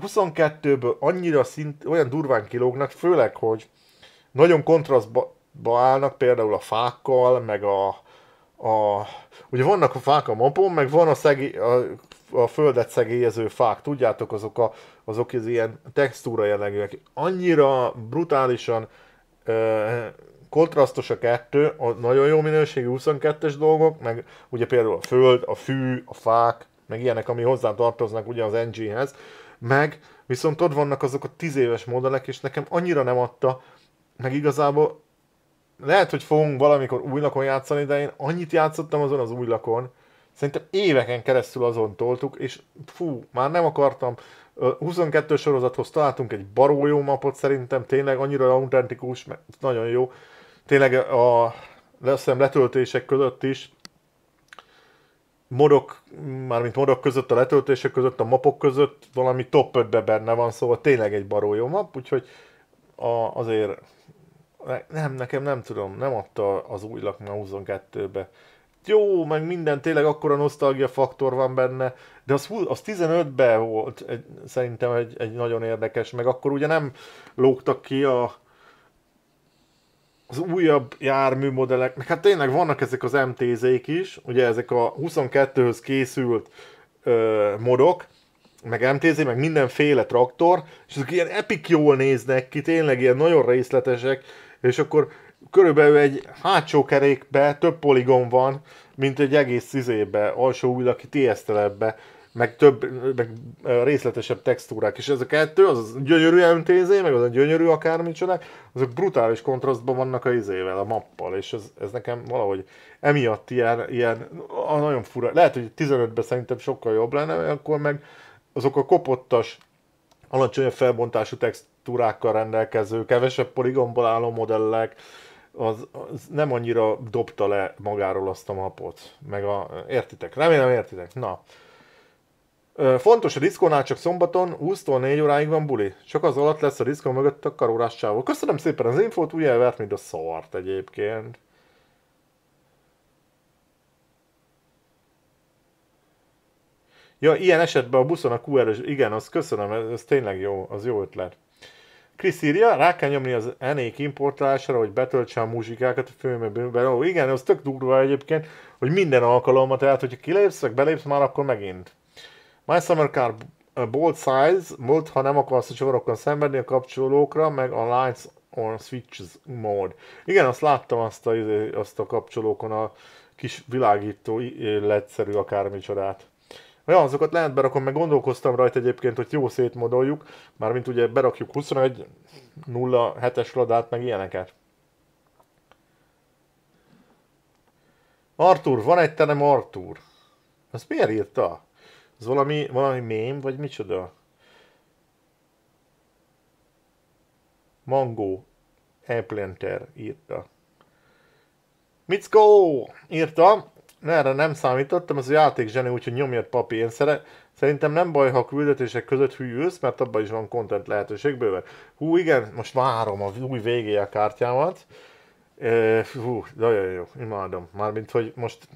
22-ből annyira szint, olyan durván kilógnak, főleg, hogy nagyon kontrasztba állnak például a fákkal, meg a, a, ugye vannak a fák a mapon, meg van a, szegé, a a földet szegélyező fák, tudjátok, azok, a, azok az ilyen textúra jellegűek. Annyira brutálisan ö, kontrasztos a kettő, a nagyon jó minőségű 22-es dolgok, meg ugye például a föld, a fű, a fák, meg ilyenek, ami hozzá tartoznak ugye az NG-hez, meg viszont ott vannak azok a 10 éves modellek, és nekem annyira nem adta, meg igazából lehet, hogy fogunk valamikor új lakon játszani, de én annyit játszottam azon az új lakon, Szerintem éveken keresztül azon toltuk, és fú, már nem akartam. 22 sorozathoz találtunk egy baró jó mapot szerintem, tényleg annyira autentikus, mert nagyon jó. Tényleg a leszem letöltések között is, modok, mármint modok között, a letöltések között, a mapok között valami top 5 benne van, szóval tényleg egy baró jó map, úgyhogy a, azért nem, nekem nem tudom, nem adta az új lakma 22-be jó, meg minden, tényleg akkora nosztalgia faktor van benne, de az, az 15-ben volt egy, szerintem egy, egy nagyon érdekes, meg akkor ugye nem lógtak ki a, az újabb járműmodellek, meg hát tényleg vannak ezek az MTZ-k is, ugye ezek a 22-höz készült ö, modok, meg MTZ, meg mindenféle traktor, és ezek ilyen epik jól néznek ki, tényleg ilyen nagyon részletesek, és akkor körülbelül egy hátsó kerékbe több poligon van, mint egy egész izébe, alsó aki tiesztelebbe, meg több, meg részletesebb textúrák, és ez a kettő, az, az gyönyörű MTZ, meg az a gyönyörű akármicsodák, azok brutális kontrasztban vannak a izével, a mappal, és ez, ez nekem valahogy emiatt ilyen, ilyen a, nagyon fura, lehet, hogy 15-ben szerintem sokkal jobb lenne, akkor meg azok a kopottas, alacsonyabb felbontású textúrákkal rendelkező, kevesebb poligonból álló modellek, az, az nem annyira dobta le magáról azt a mapot. Meg a, értitek? Remélem értitek. Na. Ö, fontos, a diszkónál csak szombaton 20-tól 4 óráig van buli. Csak az alatt lesz a diszkó mögött a karórás csávó. Köszönöm szépen az infót, úgy elvert, mint a szart egyébként. Ja, ilyen esetben a buszon a q igen, az köszönöm, ez, ez tényleg jó, az jó ötlet. Krisz írja, rá kell nyomni az enék importálásra, hogy betöltse a muzsikákat a főműben. Ó, igen, az tök durva egyébként, hogy minden alkalommal, tehát hogyha kilépsz, vagy belépsz már, akkor megint. My Summer Car Bold Size, múlt, ha nem akarsz a csavarokon szenvedni a kapcsolókra, meg a Lights on Switches mod. Igen, azt láttam azt a, azt a kapcsolókon a kis világító, akármi csodát. Ja, azokat lehet berakom, meg gondolkoztam rajta egyébként, hogy jó szétmodoljuk, mármint ugye berakjuk 21 0 es ladát, meg ilyeneket. Artur, van egy terem Artur. Ezt miért írta? Ez valami, valami mém, vagy micsoda? Mango Eplenter írta. Mitsko írta, erre nem számítottam, ez a játék zseni, úgyhogy nyomjad papi. Én szere... szerintem nem baj, ha a küldetések között hűlsz, mert abban is van content lehetőség bőven. Hú, igen, most várom a új a kártyámat. Hú, nagyon jó, imádom. Mármint, hogy most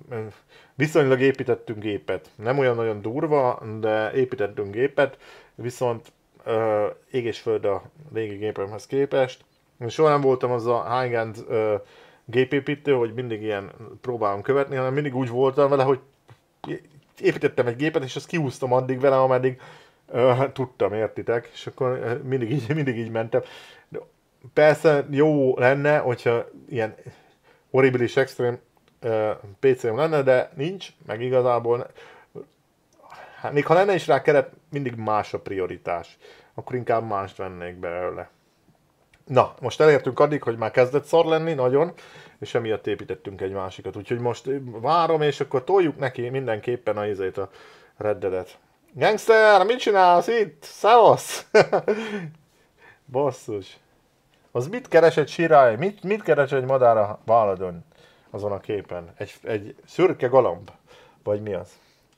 viszonylag építettünk gépet. Nem olyan nagyon durva, de építettünk gépet, viszont uh, ég és föld a régi gépemhez képest. Soha nem voltam az a high-end uh, gépépítő, hogy mindig ilyen próbálom követni, hanem mindig úgy voltam vele, hogy építettem egy gépet, és azt kiúztam addig vele, ameddig uh, tudtam, értitek? És akkor mindig így, mindig így mentem. De persze jó lenne, hogyha ilyen horribilis extrém uh, PC-m lenne, de nincs, meg igazából ne... hát, még ha lenne is rá keret, mindig más a prioritás. Akkor inkább mást vennék belőle. Na, most elértünk addig, hogy már kezdett szar lenni, nagyon, és emiatt építettünk egy másikat. Úgyhogy most várom, és akkor toljuk neki mindenképpen a izét a reddedet. Gangster, mit csinálsz itt? Szevasz! Basszus. Az mit keres egy sirály? Mit, mit keres egy madár a váladon? Azon a képen. Egy, egy szürke galamb? Vagy mi az?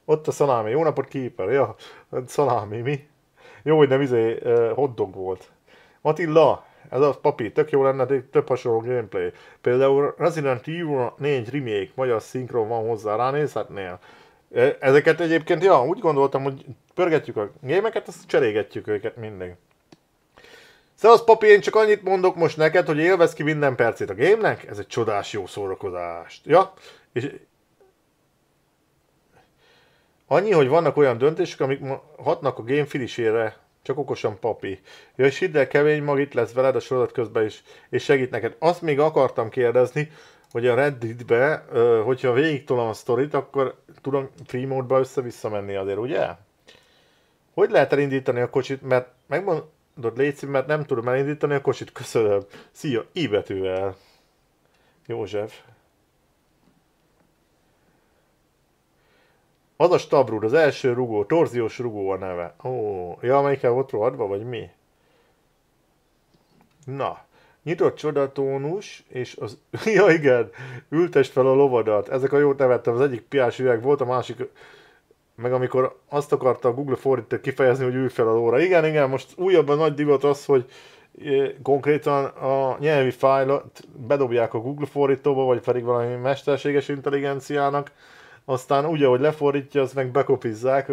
Ott a szalámi. Jó napot, képer. Ja, szalámi, mi? Jó, hogy nem izé uh, hoddog volt. Matilla, ez a papír, tök jó lenne, de több hasonló gameplay. Például Resident Evil 4 remake, magyar szinkron van hozzá, ránézhetnél. E, ezeket egyébként, ja, úgy gondoltam, hogy pörgetjük a gémeket, azt cserégetjük őket mindig. Szevasz papi, én csak annyit mondok most neked, hogy élvez ki minden percét a gémnek, ez egy csodás jó szórakozást. Ja, és annyi, hogy vannak olyan döntések, amik hatnak a game csak okosan papi. Ja, és hidd el, kevény mag itt lesz veled a sorozat közben is, és segít neked. Azt még akartam kérdezni, hogy a Redditbe, hogyha végigtolom a sztorit, akkor tudom free mode-ba össze-vissza menni azért, ugye? Hogy lehet elindítani a kocsit, mert megmondod Léci, mert nem tudom elindítani a kocsit, köszönöm. Szia, I betűvel. József. Az a stabrúd, az első rugó, torziós rugó a neve. Ó, ja, melyikkel volt rohadva, vagy mi? Na, nyitott csodatónus, és az... ja, igen, ültest fel a lovadat. Ezek a jó nevettem, az egyik piás üveg volt, a másik... Meg amikor azt akarta a Google fordító kifejezni, hogy ülj fel a lóra. Igen, igen, most újabban nagy divat az, hogy eh, konkrétan a nyelvi fájlat bedobják a Google fordítóba, vagy pedig valami mesterséges intelligenciának, aztán úgy, ahogy lefordítja, az meg bekopizzák.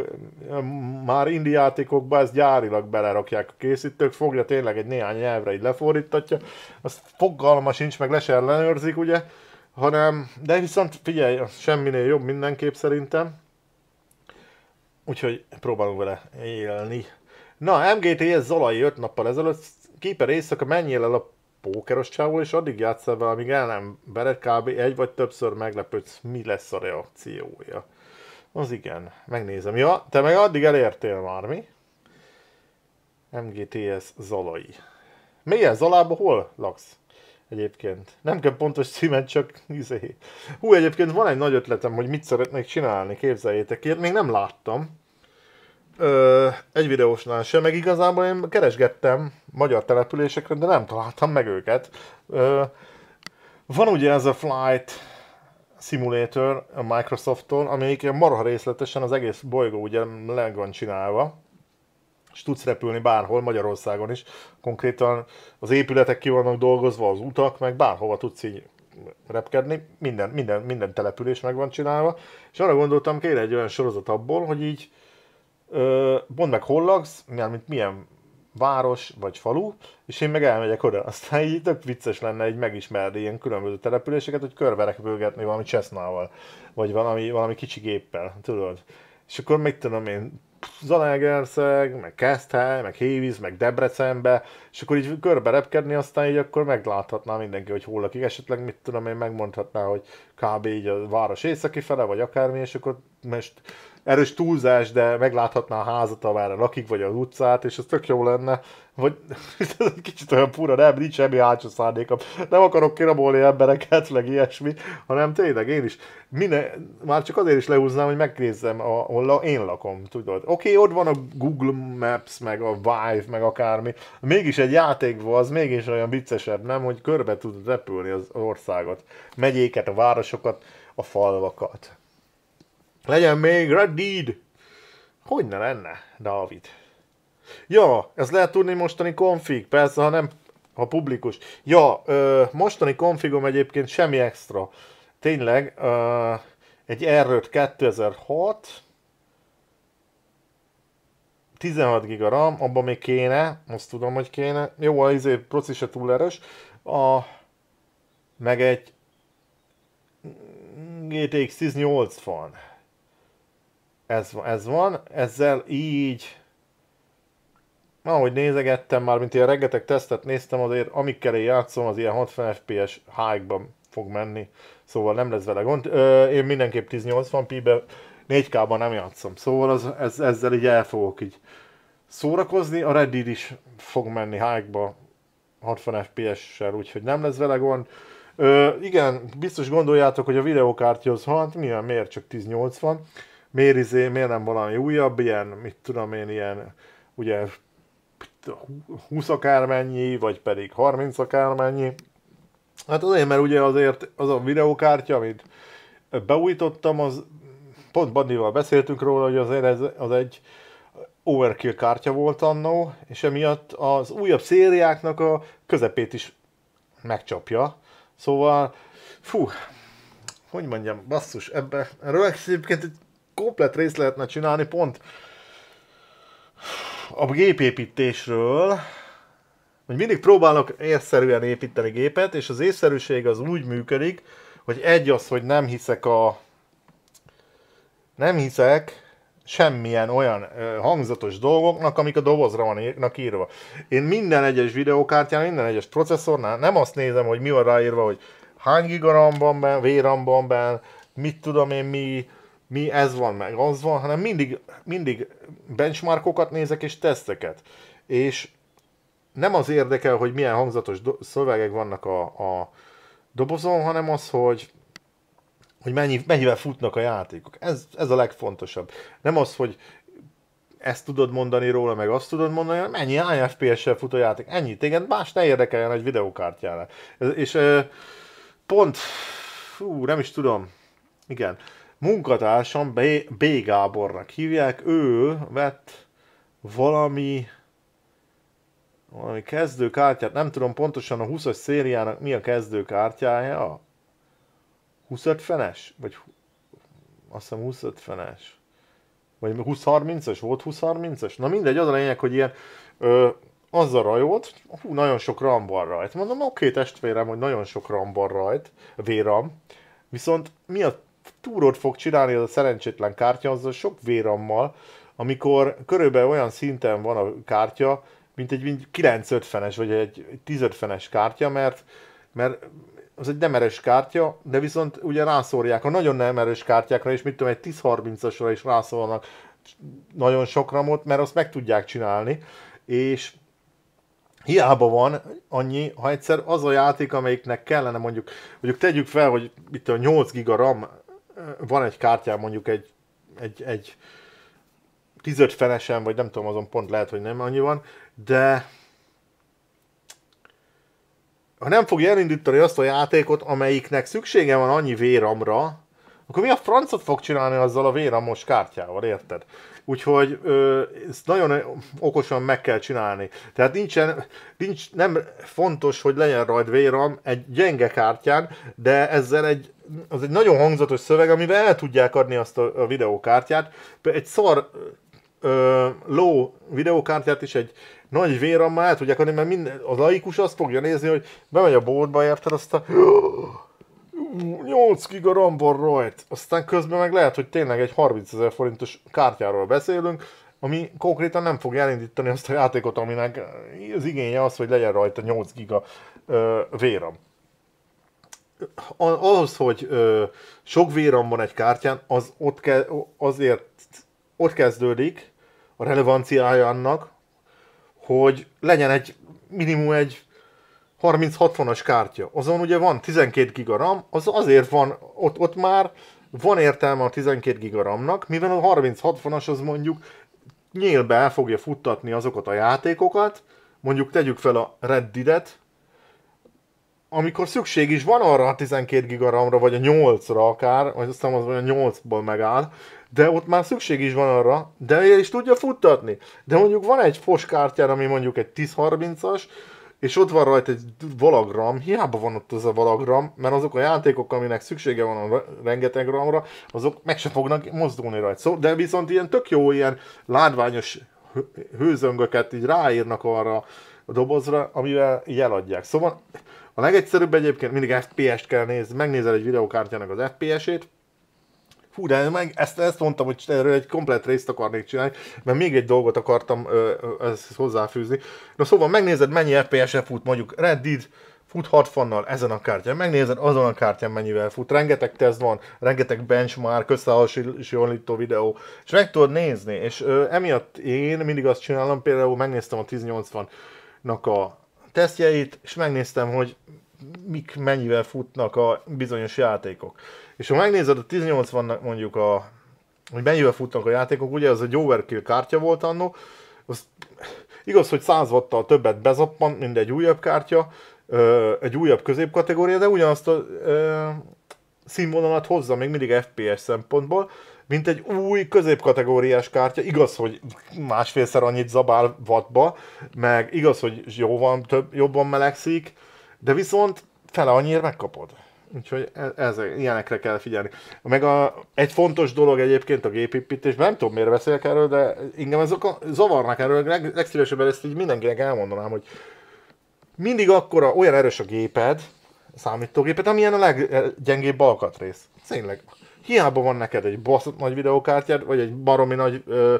Már indi játékokban ezt gyárilag belerakják a készítők, fogja tényleg egy néhány nyelvre így lefordítatja, azt fogalma sincs, meg le se ellenőrzik, ugye, hanem, de viszont figyelj, semminél jobb mindenképp szerintem, úgyhogy próbálunk vele élni. Na, MGT ez Zalai 5 nappal ezelőtt, Keeper éjszaka, menjél el a pókeros csávó, és addig játssz vele, amíg el nem bered, kb. egy vagy többször meglepődsz, mi lesz a reakciója. Az igen, megnézem. Ja, te meg addig elértél már, mi? MGTS Zalai. Milyen Zalába hol laksz? Egyébként. Nem kell pontos címet, csak izé. Hú, egyébként van egy nagy ötletem, hogy mit szeretnék csinálni, képzeljétek én Még nem láttam Ö, egy videósnál sem, meg igazából én keresgettem magyar településekre, de nem találtam meg őket. Ö, van ugye ez a Flight Simulator a microsoft amelyik ilyen marha részletesen az egész bolygó ugye le van csinálva, és tudsz repülni bárhol, Magyarországon is. Konkrétan az épületek ki vannak dolgozva, az utak, meg bárhova tudsz így repkedni, minden, minden, minden település meg van csinálva, és arra gondoltam, kéne egy olyan sorozat abból, hogy így mondd meg, hol laksz, mint milyen város vagy falu, és én meg elmegyek oda. Aztán így tök vicces lenne így megismerni ilyen különböző településeket, hogy körberek bőgetni valami csesznával, vagy valami, valami kicsi géppel, tudod. És akkor mit tudom én, Zalaegerszeg, meg Keszthely, meg Hévíz, meg Debrecenbe, és akkor így körbe repkedni, aztán így akkor megláthatná mindenki, hogy hol lakik, esetleg mit tudom én megmondhatná, hogy kb. így a város északi fele, vagy akármi, és akkor most erős túlzás, de megláthatná a házat, amára lakik, vagy az utcát, és ez tök jó lenne. Vagy ez kicsit olyan pura, nem, nincs semmi hátsó szándékom. Nem akarok kirabolni embereket, meg ilyesmi, hanem tényleg én is. Mine, már csak azért is lehúznám, hogy megnézzem, ahol én lakom, tudod. Oké, okay, ott van a Google Maps, meg a Vive, meg akármi. Mégis egy játékban az mégis olyan viccesebb, nem, hogy körbe tudod repülni az országot, megyéket, a városokat, a falvakat. Legyen még Red Deed! Hogy ne lenne, David? Ja, ez lehet tudni mostani konfig, persze, ha nem ha publikus. Ja, ö, mostani konfigom egyébként semmi extra. Tényleg, ö, egy r 2006, 16 giga RAM, abban még kéne, azt tudom, hogy kéne. Jó, a izé, proci se túl erős. A, meg egy GTX 1080. Ez, ez van, ezzel így... Ahogy nézegettem már, mint ilyen rengeteg tesztet néztem, azért amikkel én játszom, az ilyen 60 fps high-ban fog menni, szóval nem lesz vele gond. Ö, én mindenképp 1080p-be 4K-ban nem játszom, szóval az, ez, ezzel így el fogok így szórakozni, a Reddit is fog menni high-ba 60 fps-sel, úgyhogy nem lesz vele gond. Ö, igen, biztos gondoljátok, hogy a videokártyhoz, hát milyen, miért csak 1080? miért, izé, miért nem valami újabb, ilyen, mit tudom én, ilyen, ugye 20 akármennyi, vagy pedig 30 akármennyi. Hát azért, mert ugye azért az a videókártya, amit beújítottam, az pont Bandival beszéltünk róla, hogy azért ez, az egy overkill kártya volt annó, és emiatt az újabb szériáknak a közepét is megcsapja. Szóval, fú, hogy mondjam, basszus, ebbe, erről egyébként egy komplet részt lehetne csinálni pont a gépépítésről, hogy mindig próbálnak észszerűen építeni gépet, és az észszerűség az úgy működik, hogy egy az, hogy nem hiszek a... nem hiszek semmilyen olyan hangzatos dolgoknak, amik a dobozra vannak írva. Én minden egyes videókártyán, minden egyes processzornál nem azt nézem, hogy mi van ráírva, hogy hány gigaram van benne, van benne, mit tudom én mi, mi ez van, meg az van, hanem mindig, mindig benchmarkokat nézek és teszteket. És nem az érdekel, hogy milyen hangzatos do- szövegek vannak a, a dobozon, hanem az, hogy hogy mennyi, mennyivel futnak a játékok. Ez, ez a legfontosabb. Nem az, hogy ezt tudod mondani róla, meg azt tudod mondani, hogy mennyi IFPS-sel fut a játék. Ennyi, Igen, más ne érdekeljen egy videokártyára. És, és pont, fú, nem is tudom. Igen munkatársam B. B. Gábornak hívják, ő vett valami valami kezdőkártyát, nem tudom pontosan a 20-as szériának mi a kezdőkártyája. 25 fenes? Vagy azt hiszem 25 fenes. Vagy 20-30-es? Volt 20-30-es? Na mindegy, az a lényeg, hogy ilyen ö, az a rajolt, hú, nagyon sok ram van rajt. Mondom, oké testvérem, hogy nagyon sok ram van rajt, véram. Viszont mi a túrót fog csinálni az a szerencsétlen kártya, a sok vérammal, amikor körülbelül olyan szinten van a kártya, mint egy mint 950-es vagy egy 1050-es kártya, mert, mert az egy nemeres kártya, de viszont ugye rászórják a nagyon nemeres kártyákra, és mit tudom, egy 10-30-asra is rászólnak nagyon sok ramot, mert azt meg tudják csinálni, és hiába van annyi, ha egyszer az a játék, amelyiknek kellene mondjuk, mondjuk tegyük fel, hogy itt a 8 giga RAM van egy kártyám mondjuk egy, egy, egy 15 fenesen, vagy nem tudom, azon pont lehet, hogy nem annyi van, de ha nem fogja elindítani azt a játékot, amelyiknek szüksége van annyi véramra, akkor mi a francot fog csinálni azzal a véramos kártyával, érted? Úgyhogy ö, ezt nagyon okosan meg kell csinálni. Tehát nincsen, nincs, nem fontos, hogy legyen rajt véram egy gyenge kártyán, de ezzel egy, az egy nagyon hangzatos szöveg, amivel el tudják adni azt a, a videókártyát. Egy szar ö, low videókártyát is egy nagy vérammal el tudják adni, mert minden, a laikus azt fogja nézni, hogy bemegy a boltba, érted azt a 8 giga RAM van rajt. Aztán közben meg lehet, hogy tényleg egy 30 ezer forintos kártyáról beszélünk, ami konkrétan nem fogja elindítani azt a játékot, aminek az igénye az, hogy legyen rajta 8 giga véram. Ahhoz, hogy ö, sok véram van egy kártyán, az ott ke, azért ott kezdődik a relevanciája annak, hogy legyen egy minimum egy 3060-as kártya, azon ugye van 12 RAM, az azért van, ott, ott már van értelme a 12 RAM-nak, mivel a 3060-as az mondjuk nyílbe el fogja futtatni azokat a játékokat, mondjuk tegyük fel a Dead-et, amikor szükség is van arra a 12 RAM-ra, vagy a 8-ra akár, vagy aztán az, vagy a 8-ból megáll, de ott már szükség is van arra, de is tudja futtatni. De mondjuk van egy foskártyán, ami mondjuk egy 10-30-as, és ott van rajta egy valagram, hiába van ott az a valagram, mert azok a játékok, aminek szüksége van a rengeteg ramra, azok meg se fognak mozdulni rajta. Szóval, de viszont ilyen tök jó ilyen látványos hőzöngöket így ráírnak arra a dobozra, amivel így eladják. Szóval a legegyszerűbb egyébként mindig FPS-t kell nézni, megnézel egy videókártyának az FPS-ét, Fú, de meg ezt, ezt mondtam, hogy erről egy komplet részt akarnék csinálni, mert még egy dolgot akartam ö, ö, ezt hozzáfűzni. Na szóval megnézed, mennyi fps e fut mondjuk Dead, fut 60-nal ezen a kártyán, megnézed azon a kártyán mennyivel fut, rengeteg teszt van, rengeteg benchmark, összehasonlító videó, és meg tudod nézni, és ö, emiatt én mindig azt csinálom, például megnéztem a 1080-nak a tesztjeit, és megnéztem, hogy mik mennyivel futnak a bizonyos játékok. És ha megnézed a 18 nak mondjuk a hogy mennyivel futnak a játékok, ugye ez egy overkill kártya volt annó, az igaz, hogy 100 wattal többet bezappan, mint egy újabb kártya, egy újabb középkategória, de ugyanazt a színvonalat hozza még mindig FPS szempontból, mint egy új középkategóriás kártya. Igaz, hogy másfélszer annyit zabál wattba, meg igaz, hogy jó van, több, jobban melegszik, de viszont fele annyira megkapod. Úgyhogy e- ez, ilyenekre kell figyelni. Meg a, egy fontos dolog egyébként a gépépítés, nem tudom miért beszélek erről, de engem a zavarnak erről, leg, legszívesebben ezt így mindenkinek elmondanám, hogy mindig akkor olyan erős a géped, a számítógéped, amilyen a leggyengébb e- alkatrész. Tényleg. Hiába van neked egy baszott nagy videokártyád, vagy egy baromi nagy ö,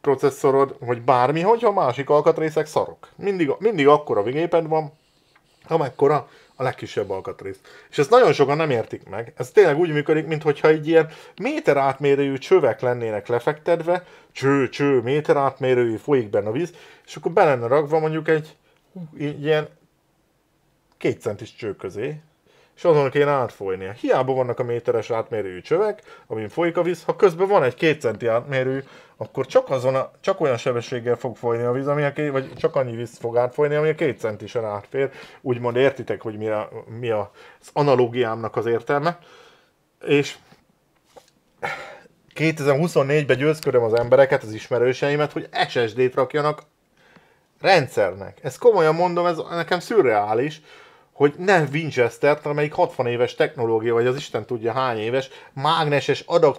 processzorod, vagy bármi, hogyha másik alkatrészek szarok. Mindig, mindig akkora géped van, amekkora a legkisebb alkatrész, És ezt nagyon sokan nem értik meg. Ez tényleg úgy működik, mintha egy ilyen méter átmérőjű csövek lennének lefektetve, cső, cső, méter átmérőjű, folyik benne a víz, és akkor be lenne ragva mondjuk egy ilyen két centis cső közé, és azon kéne átfolynia. Hiába vannak a méteres átmérőjű csövek, amin folyik a víz, ha közben van egy két centi átmérő, akkor csak, azon a, csak olyan sebességgel fog folyni a víz, ami a két, vagy csak annyi víz fog átfolyni, ami a két centisen átfér. Úgymond értitek, hogy mi, a, mi a, az analógiámnak az értelme. És 2024-ben győzködöm az embereket, az ismerőseimet, hogy SSD-t rakjanak rendszernek. Ezt komolyan mondom, ez nekem szürreális, hogy nem Winchester-t, amelyik 60 éves technológia, vagy az Isten tudja hány éves, mágneses forgó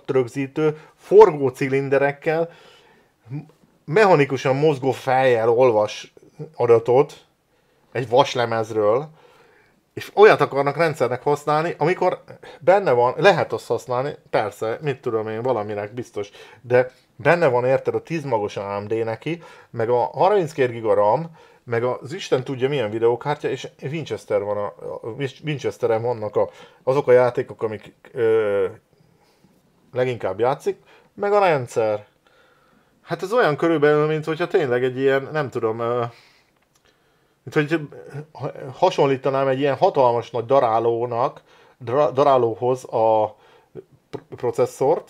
forgócilinderekkel mechanikusan mozgó fejjel olvas adatot egy vaslemezről, és olyat akarnak rendszernek használni, amikor benne van, lehet azt használni, persze, mit tudom én, valaminek biztos, de benne van érted a 10 magos AMD neki, meg a 32 giga RAM, meg az Isten tudja milyen videókártya, és Winchester van a, Winchesterem vannak a, azok a játékok, amik ö, leginkább játszik, meg a rendszer. Hát ez olyan körülbelül, mint hogyha tényleg egy ilyen, nem tudom, ö, mint hogy hasonlítanám egy ilyen hatalmas nagy darálónak, dra, darálóhoz a processzort,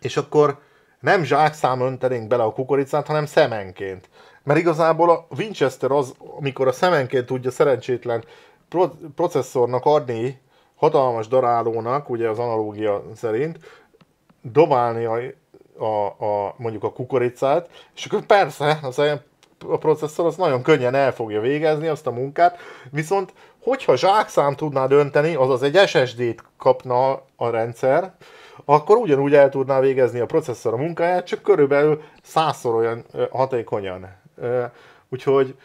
és akkor nem zsákszám öntenénk bele a kukoricát, hanem szemenként. Mert igazából a Winchester az, amikor a szemenként tudja szerencsétlen pro- processzornak adni, hatalmas darálónak, ugye az analógia szerint, dobálni a, a, a, mondjuk a kukoricát, és akkor persze az a processzor az nagyon könnyen el fogja végezni azt a munkát, viszont hogyha zsákszám tudná dönteni, azaz egy SSD-t kapna a rendszer, akkor ugyanúgy el tudná végezni a processzor a munkáját, csak körülbelül százszor olyan hatékonyan. Úgyhogy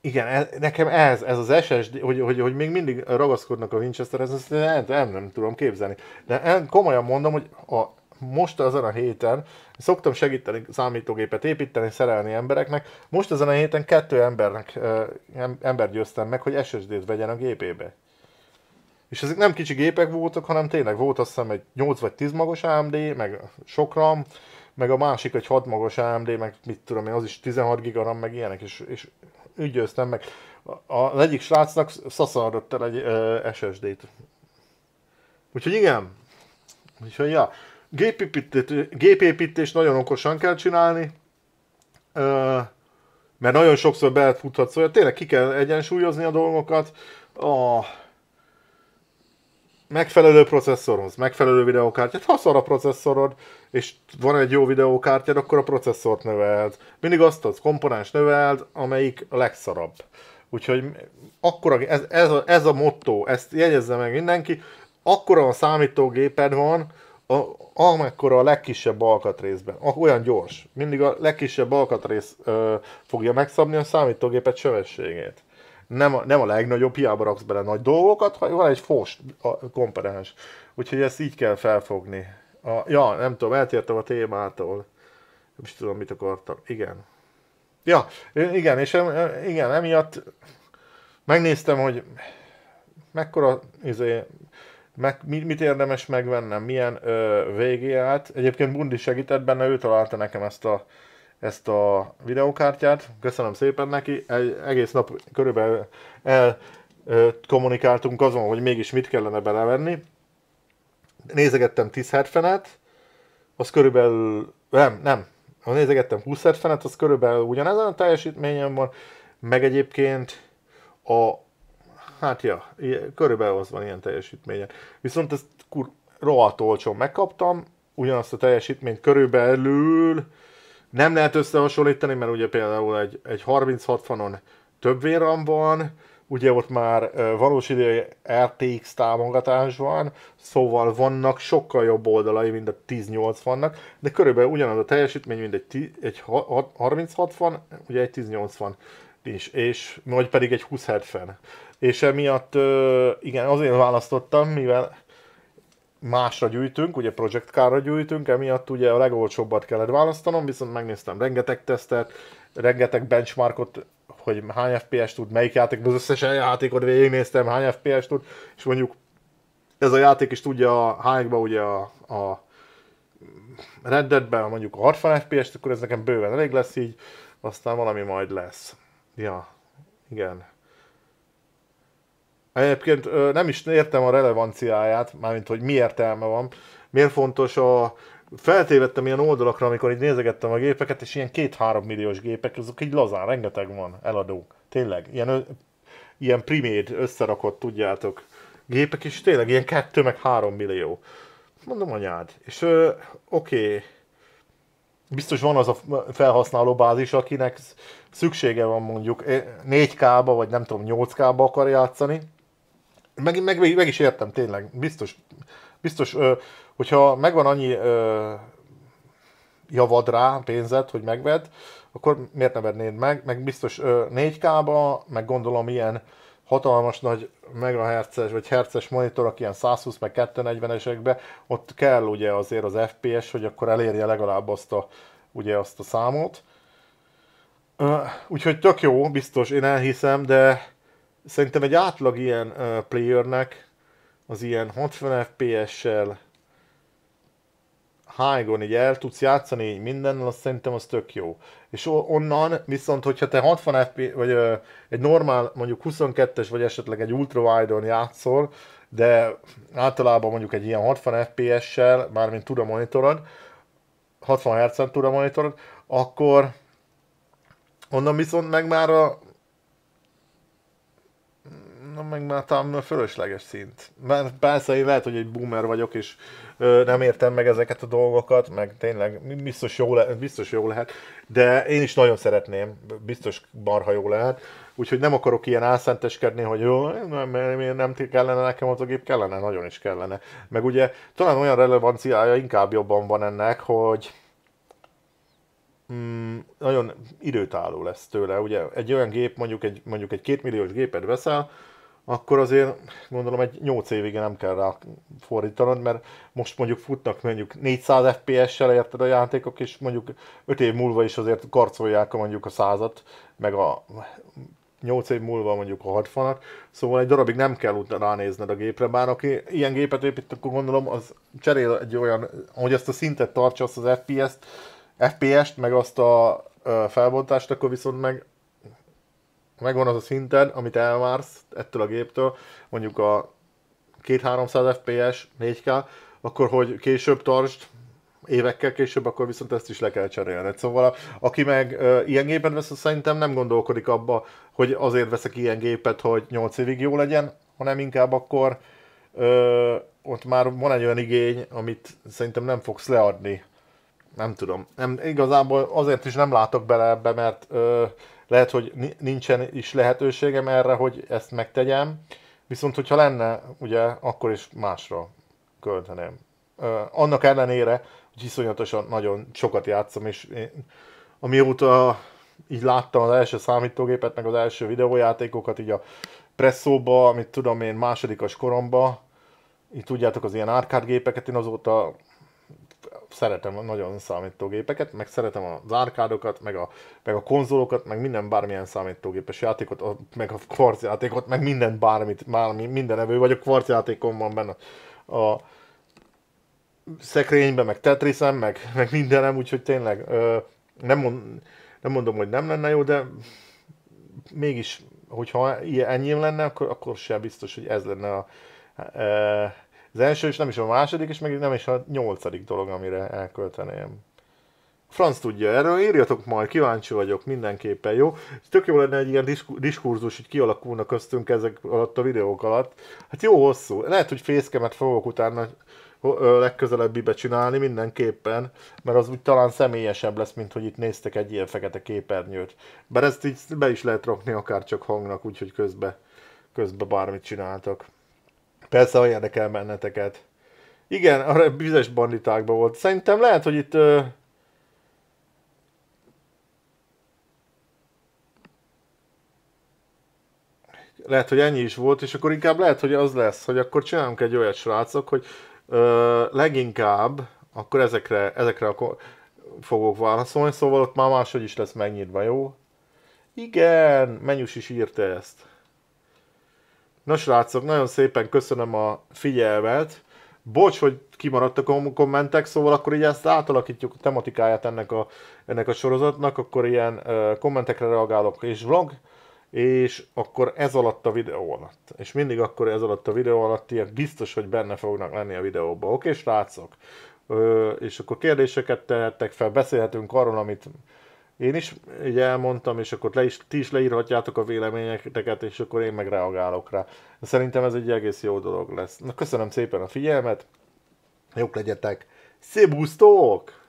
igen, e, nekem ez, ez az SSD, hogy, hogy, hogy még mindig ragaszkodnak a ez azt nem, nem, nem tudom képzelni. De én komolyan mondom, hogy a, most ezen a héten, szoktam segíteni számítógépet építeni, szerelni embereknek, most ezen a héten kettő embernek, ember győztem meg, hogy SSD-t vegyen a gépébe. És ezek nem kicsi gépek voltak, hanem tényleg volt azt hiszem egy 8 vagy 10 magos AMD, meg sok RAM, meg a másik egy hadmagos AMD, meg mit tudom én, az is 16 RAM, meg ilyenek, és, és ügyőztem meg. A, az egyik srácnak szaszardott el egy uh, SSD-t. Úgyhogy igen. Úgyhogy ja, Gépépítés nagyon okosan kell csinálni, Uh, mert nagyon sokszor belefuthatsz, olyan tényleg ki kell egyensúlyozni a dolgokat, a megfelelő processzorhoz, megfelelő videókártyát, ha szar a processzorod, és van egy jó videókártyád, akkor a processzort növeld. Mindig azt az komponens növeld, amelyik a legszarabb. Úgyhogy akkora, ez, ez, a, ez a motto, ezt jegyezze meg mindenki, akkora a számítógéped van, a, amekkora a legkisebb alkatrészben, olyan gyors. Mindig a legkisebb alkatrész ö, fogja megszabni a számítógépet sebességét nem a, nem a legnagyobb, hiába raksz bele nagy dolgokat, ha van egy fos komponens. Úgyhogy ezt így kell felfogni. A, ja, nem tudom, eltértem a témától. Nem is tudom, mit akartam. Igen. Ja, igen, és igen, emiatt megnéztem, hogy mekkora, izé, meg, mit érdemes megvennem, milyen végéját. Egyébként Bundi segített benne, ő találta nekem ezt a ezt a videokártyát, köszönöm szépen neki, egy, egész nap körülbelül el ö, kommunikáltunk azon, hogy mégis mit kellene belevenni. Nézegettem 1070-et, az körülbelül, nem, nem, ha nézegettem 2070-et, az körülbelül ugyanezen a teljesítményen van, meg egyébként a, hát ja, körülbelül az van ilyen teljesítményen. Viszont ezt kur, rohadt olcsón megkaptam, ugyanazt a teljesítményt körülbelül nem lehet összehasonlítani, mert ugye például egy, egy 3060-on több VRAM van, ugye ott már valós idő RTX támogatás van, szóval vannak sokkal jobb oldalai, mint a 1080-nak, de körülbelül ugyanaz a teljesítmény, mint egy, egy 3060, ugye egy 1080 is, és vagy pedig egy 2070. És emiatt igen, azért választottam, mivel másra gyűjtünk, ugye Project Car-ra gyűjtünk, emiatt ugye a legolcsóbbat kellett választanom, viszont megnéztem rengeteg tesztet, rengeteg benchmarkot, hogy hány FPS tud, melyik játék, az összes játékot végignéztem, hány FPS tud, és mondjuk ez a játék is tudja a hányba ugye a, a Red ben mondjuk a 60 FPS-t, akkor ez nekem bőven elég lesz így, aztán valami majd lesz. Ja, igen, Egyébként nem is értem a relevanciáját, mármint, hogy mi értelme van. Miért fontos a... Feltévedtem ilyen oldalakra, amikor így nézegettem a gépeket, és ilyen két-három milliós gépek, azok így lazán, rengeteg van eladó. Tényleg, ilyen, ilyen priméd összerakott, tudjátok, gépek, és tényleg ilyen kettő meg három millió. Mondom anyád. És oké, okay. biztos van az a felhasználó bázis, akinek szüksége van mondjuk 4K-ba, eh, vagy nem tudom, 8K-ba akar játszani, meg, meg, meg is értem, tényleg, biztos, biztos hogyha megvan annyi javad rá, pénzed, hogy megved, akkor miért ne vennéd meg? Meg biztos 4K-ba, meg gondolom ilyen hatalmas nagy megaherces vagy herces monitorok, ilyen 120 meg 240-esekbe, ott kell ugye azért az FPS, hogy akkor elérje legalább azt a, ugye azt a számot. Úgyhogy tök jó, biztos, én elhiszem, de Szerintem egy átlag ilyen uh, playernek az ilyen 60 FPS-sel high így el tudsz játszani így mindennel, azt szerintem az tök jó. És onnan viszont, hogyha te 60 FPS, vagy uh, egy normál, mondjuk 22-es, vagy esetleg egy ultra wide-on játszol, de általában mondjuk egy ilyen 60 FPS-sel, mármint tud a monitorod, 60 Hz-en tud a monitorod, akkor onnan viszont meg már a na, meg már talán fölösleges szint. Mert persze én lehet, hogy egy boomer vagyok, és ö, nem értem meg ezeket a dolgokat, meg tényleg biztos jó, le, biztos jó lehet, de én is nagyon szeretném, biztos barha jó lehet, úgyhogy nem akarok ilyen álszenteskedni, hogy jó, nem, nem, nem kellene nekem az a gép, kellene, nagyon is kellene. Meg ugye talán olyan relevanciája inkább jobban van ennek, hogy mm, nagyon időtálló lesz tőle. Ugye egy olyan gép, mondjuk egy, mondjuk egy kétmilliós gépet veszel, akkor azért gondolom egy 8 évig nem kell rá fordítanod, mert most mondjuk futnak mondjuk 400 FPS-sel érted a játékok, és mondjuk 5 év múlva is azért karcolják mondjuk a százat, meg a 8 év múlva mondjuk a 60 szóval egy darabig nem kell utána ránézned a gépre, bár aki ilyen gépet épít, akkor gondolom az cserél egy olyan, hogy ezt a szintet tartsa, azt az FPS-t, FPS-t, meg azt a felbontást, akkor viszont meg megvan az a szinten, amit elvársz ettől a géptől, mondjuk a 2-300 fps, 4K, akkor hogy később tartsd, évekkel később, akkor viszont ezt is le kell cserélned. Szóval aki meg ö, ilyen gépet vesz, szerintem nem gondolkodik abba, hogy azért veszek ilyen gépet, hogy 8 évig jó legyen, hanem inkább akkor ö, ott már van egy olyan igény, amit szerintem nem fogsz leadni. Nem tudom. Nem, igazából azért is nem látok bele ebbe, mert ö, lehet, hogy nincsen is lehetőségem erre, hogy ezt megtegyem, viszont hogyha lenne, ugye, akkor is másra költeném. Annak ellenére, hogy iszonyatosan nagyon sokat játszom, és én, amióta így láttam az első számítógépet, meg az első videójátékokat, így a presszóba, amit tudom én másodikas koromba, így tudjátok az ilyen árkádgépeket, én azóta szeretem nagyon számítógépeket, meg szeretem az árkádokat, meg a, meg a konzolokat, meg minden bármilyen számítógépes játékot, a, meg a kvarc játékot, meg minden bármit, bármi, minden evő vagy a kvarc játékom van benne a szekrényben, meg tetrisem, meg, meg mindenem, úgyhogy tényleg ö, nem, mond, nem mondom, hogy nem lenne jó, de mégis, hogyha ilyen, ennyim lenne, akkor, akkor sem biztos, hogy ez lenne a, e, az első is nem is a második, és meg nem is a nyolcadik dolog, amire elkölteném. Franz tudja erről, írjatok majd, kíváncsi vagyok, mindenképpen jó. Tök jó lenne egy ilyen disku, diskurzus, hogy kialakulna köztünk ezek alatt a videók alatt. Hát jó hosszú. Lehet, hogy fészkemet fogok utána legközelebbi becsinálni mindenképpen, mert az úgy talán személyesebb lesz, mint hogy itt néztek egy ilyen fekete képernyőt. Bár ezt így be is lehet rakni akár csak hangnak, úgyhogy közbe, közbe bármit csináltak. Persze, ha érdekel benneteket. Igen, arra bizonyos banditákban volt. Szerintem lehet, hogy itt... Ö... Lehet, hogy ennyi is volt, és akkor inkább lehet, hogy az lesz, hogy akkor csinálunk egy olyat, srácok, hogy ö, leginkább akkor ezekre, ezekre akkor fogok válaszolni, szóval ott már máshogy is lesz megnyitva, jó? Igen, Menyus is írta ezt. Na srácok, nagyon szépen köszönöm a figyelmet. Bocs, hogy kimaradtak a kommentek, szóval akkor így ezt átalakítjuk a tematikáját ennek a, ennek a sorozatnak, akkor ilyen uh, kommentekre reagálok és vlog, és akkor ez alatt a videó alatt. És mindig akkor ez alatt a videó ilyen biztos, hogy benne fognak lenni a videóba. Oké, srácok? Uh, és akkor kérdéseket tehettek fel, beszélhetünk arról, amit én is így elmondtam, és akkor le is, ti is leírhatjátok a véleményeket, és akkor én meg reagálok rá. Szerintem ez egy egész jó dolog lesz. Na, köszönöm szépen a figyelmet, jók legyetek, szép busztok!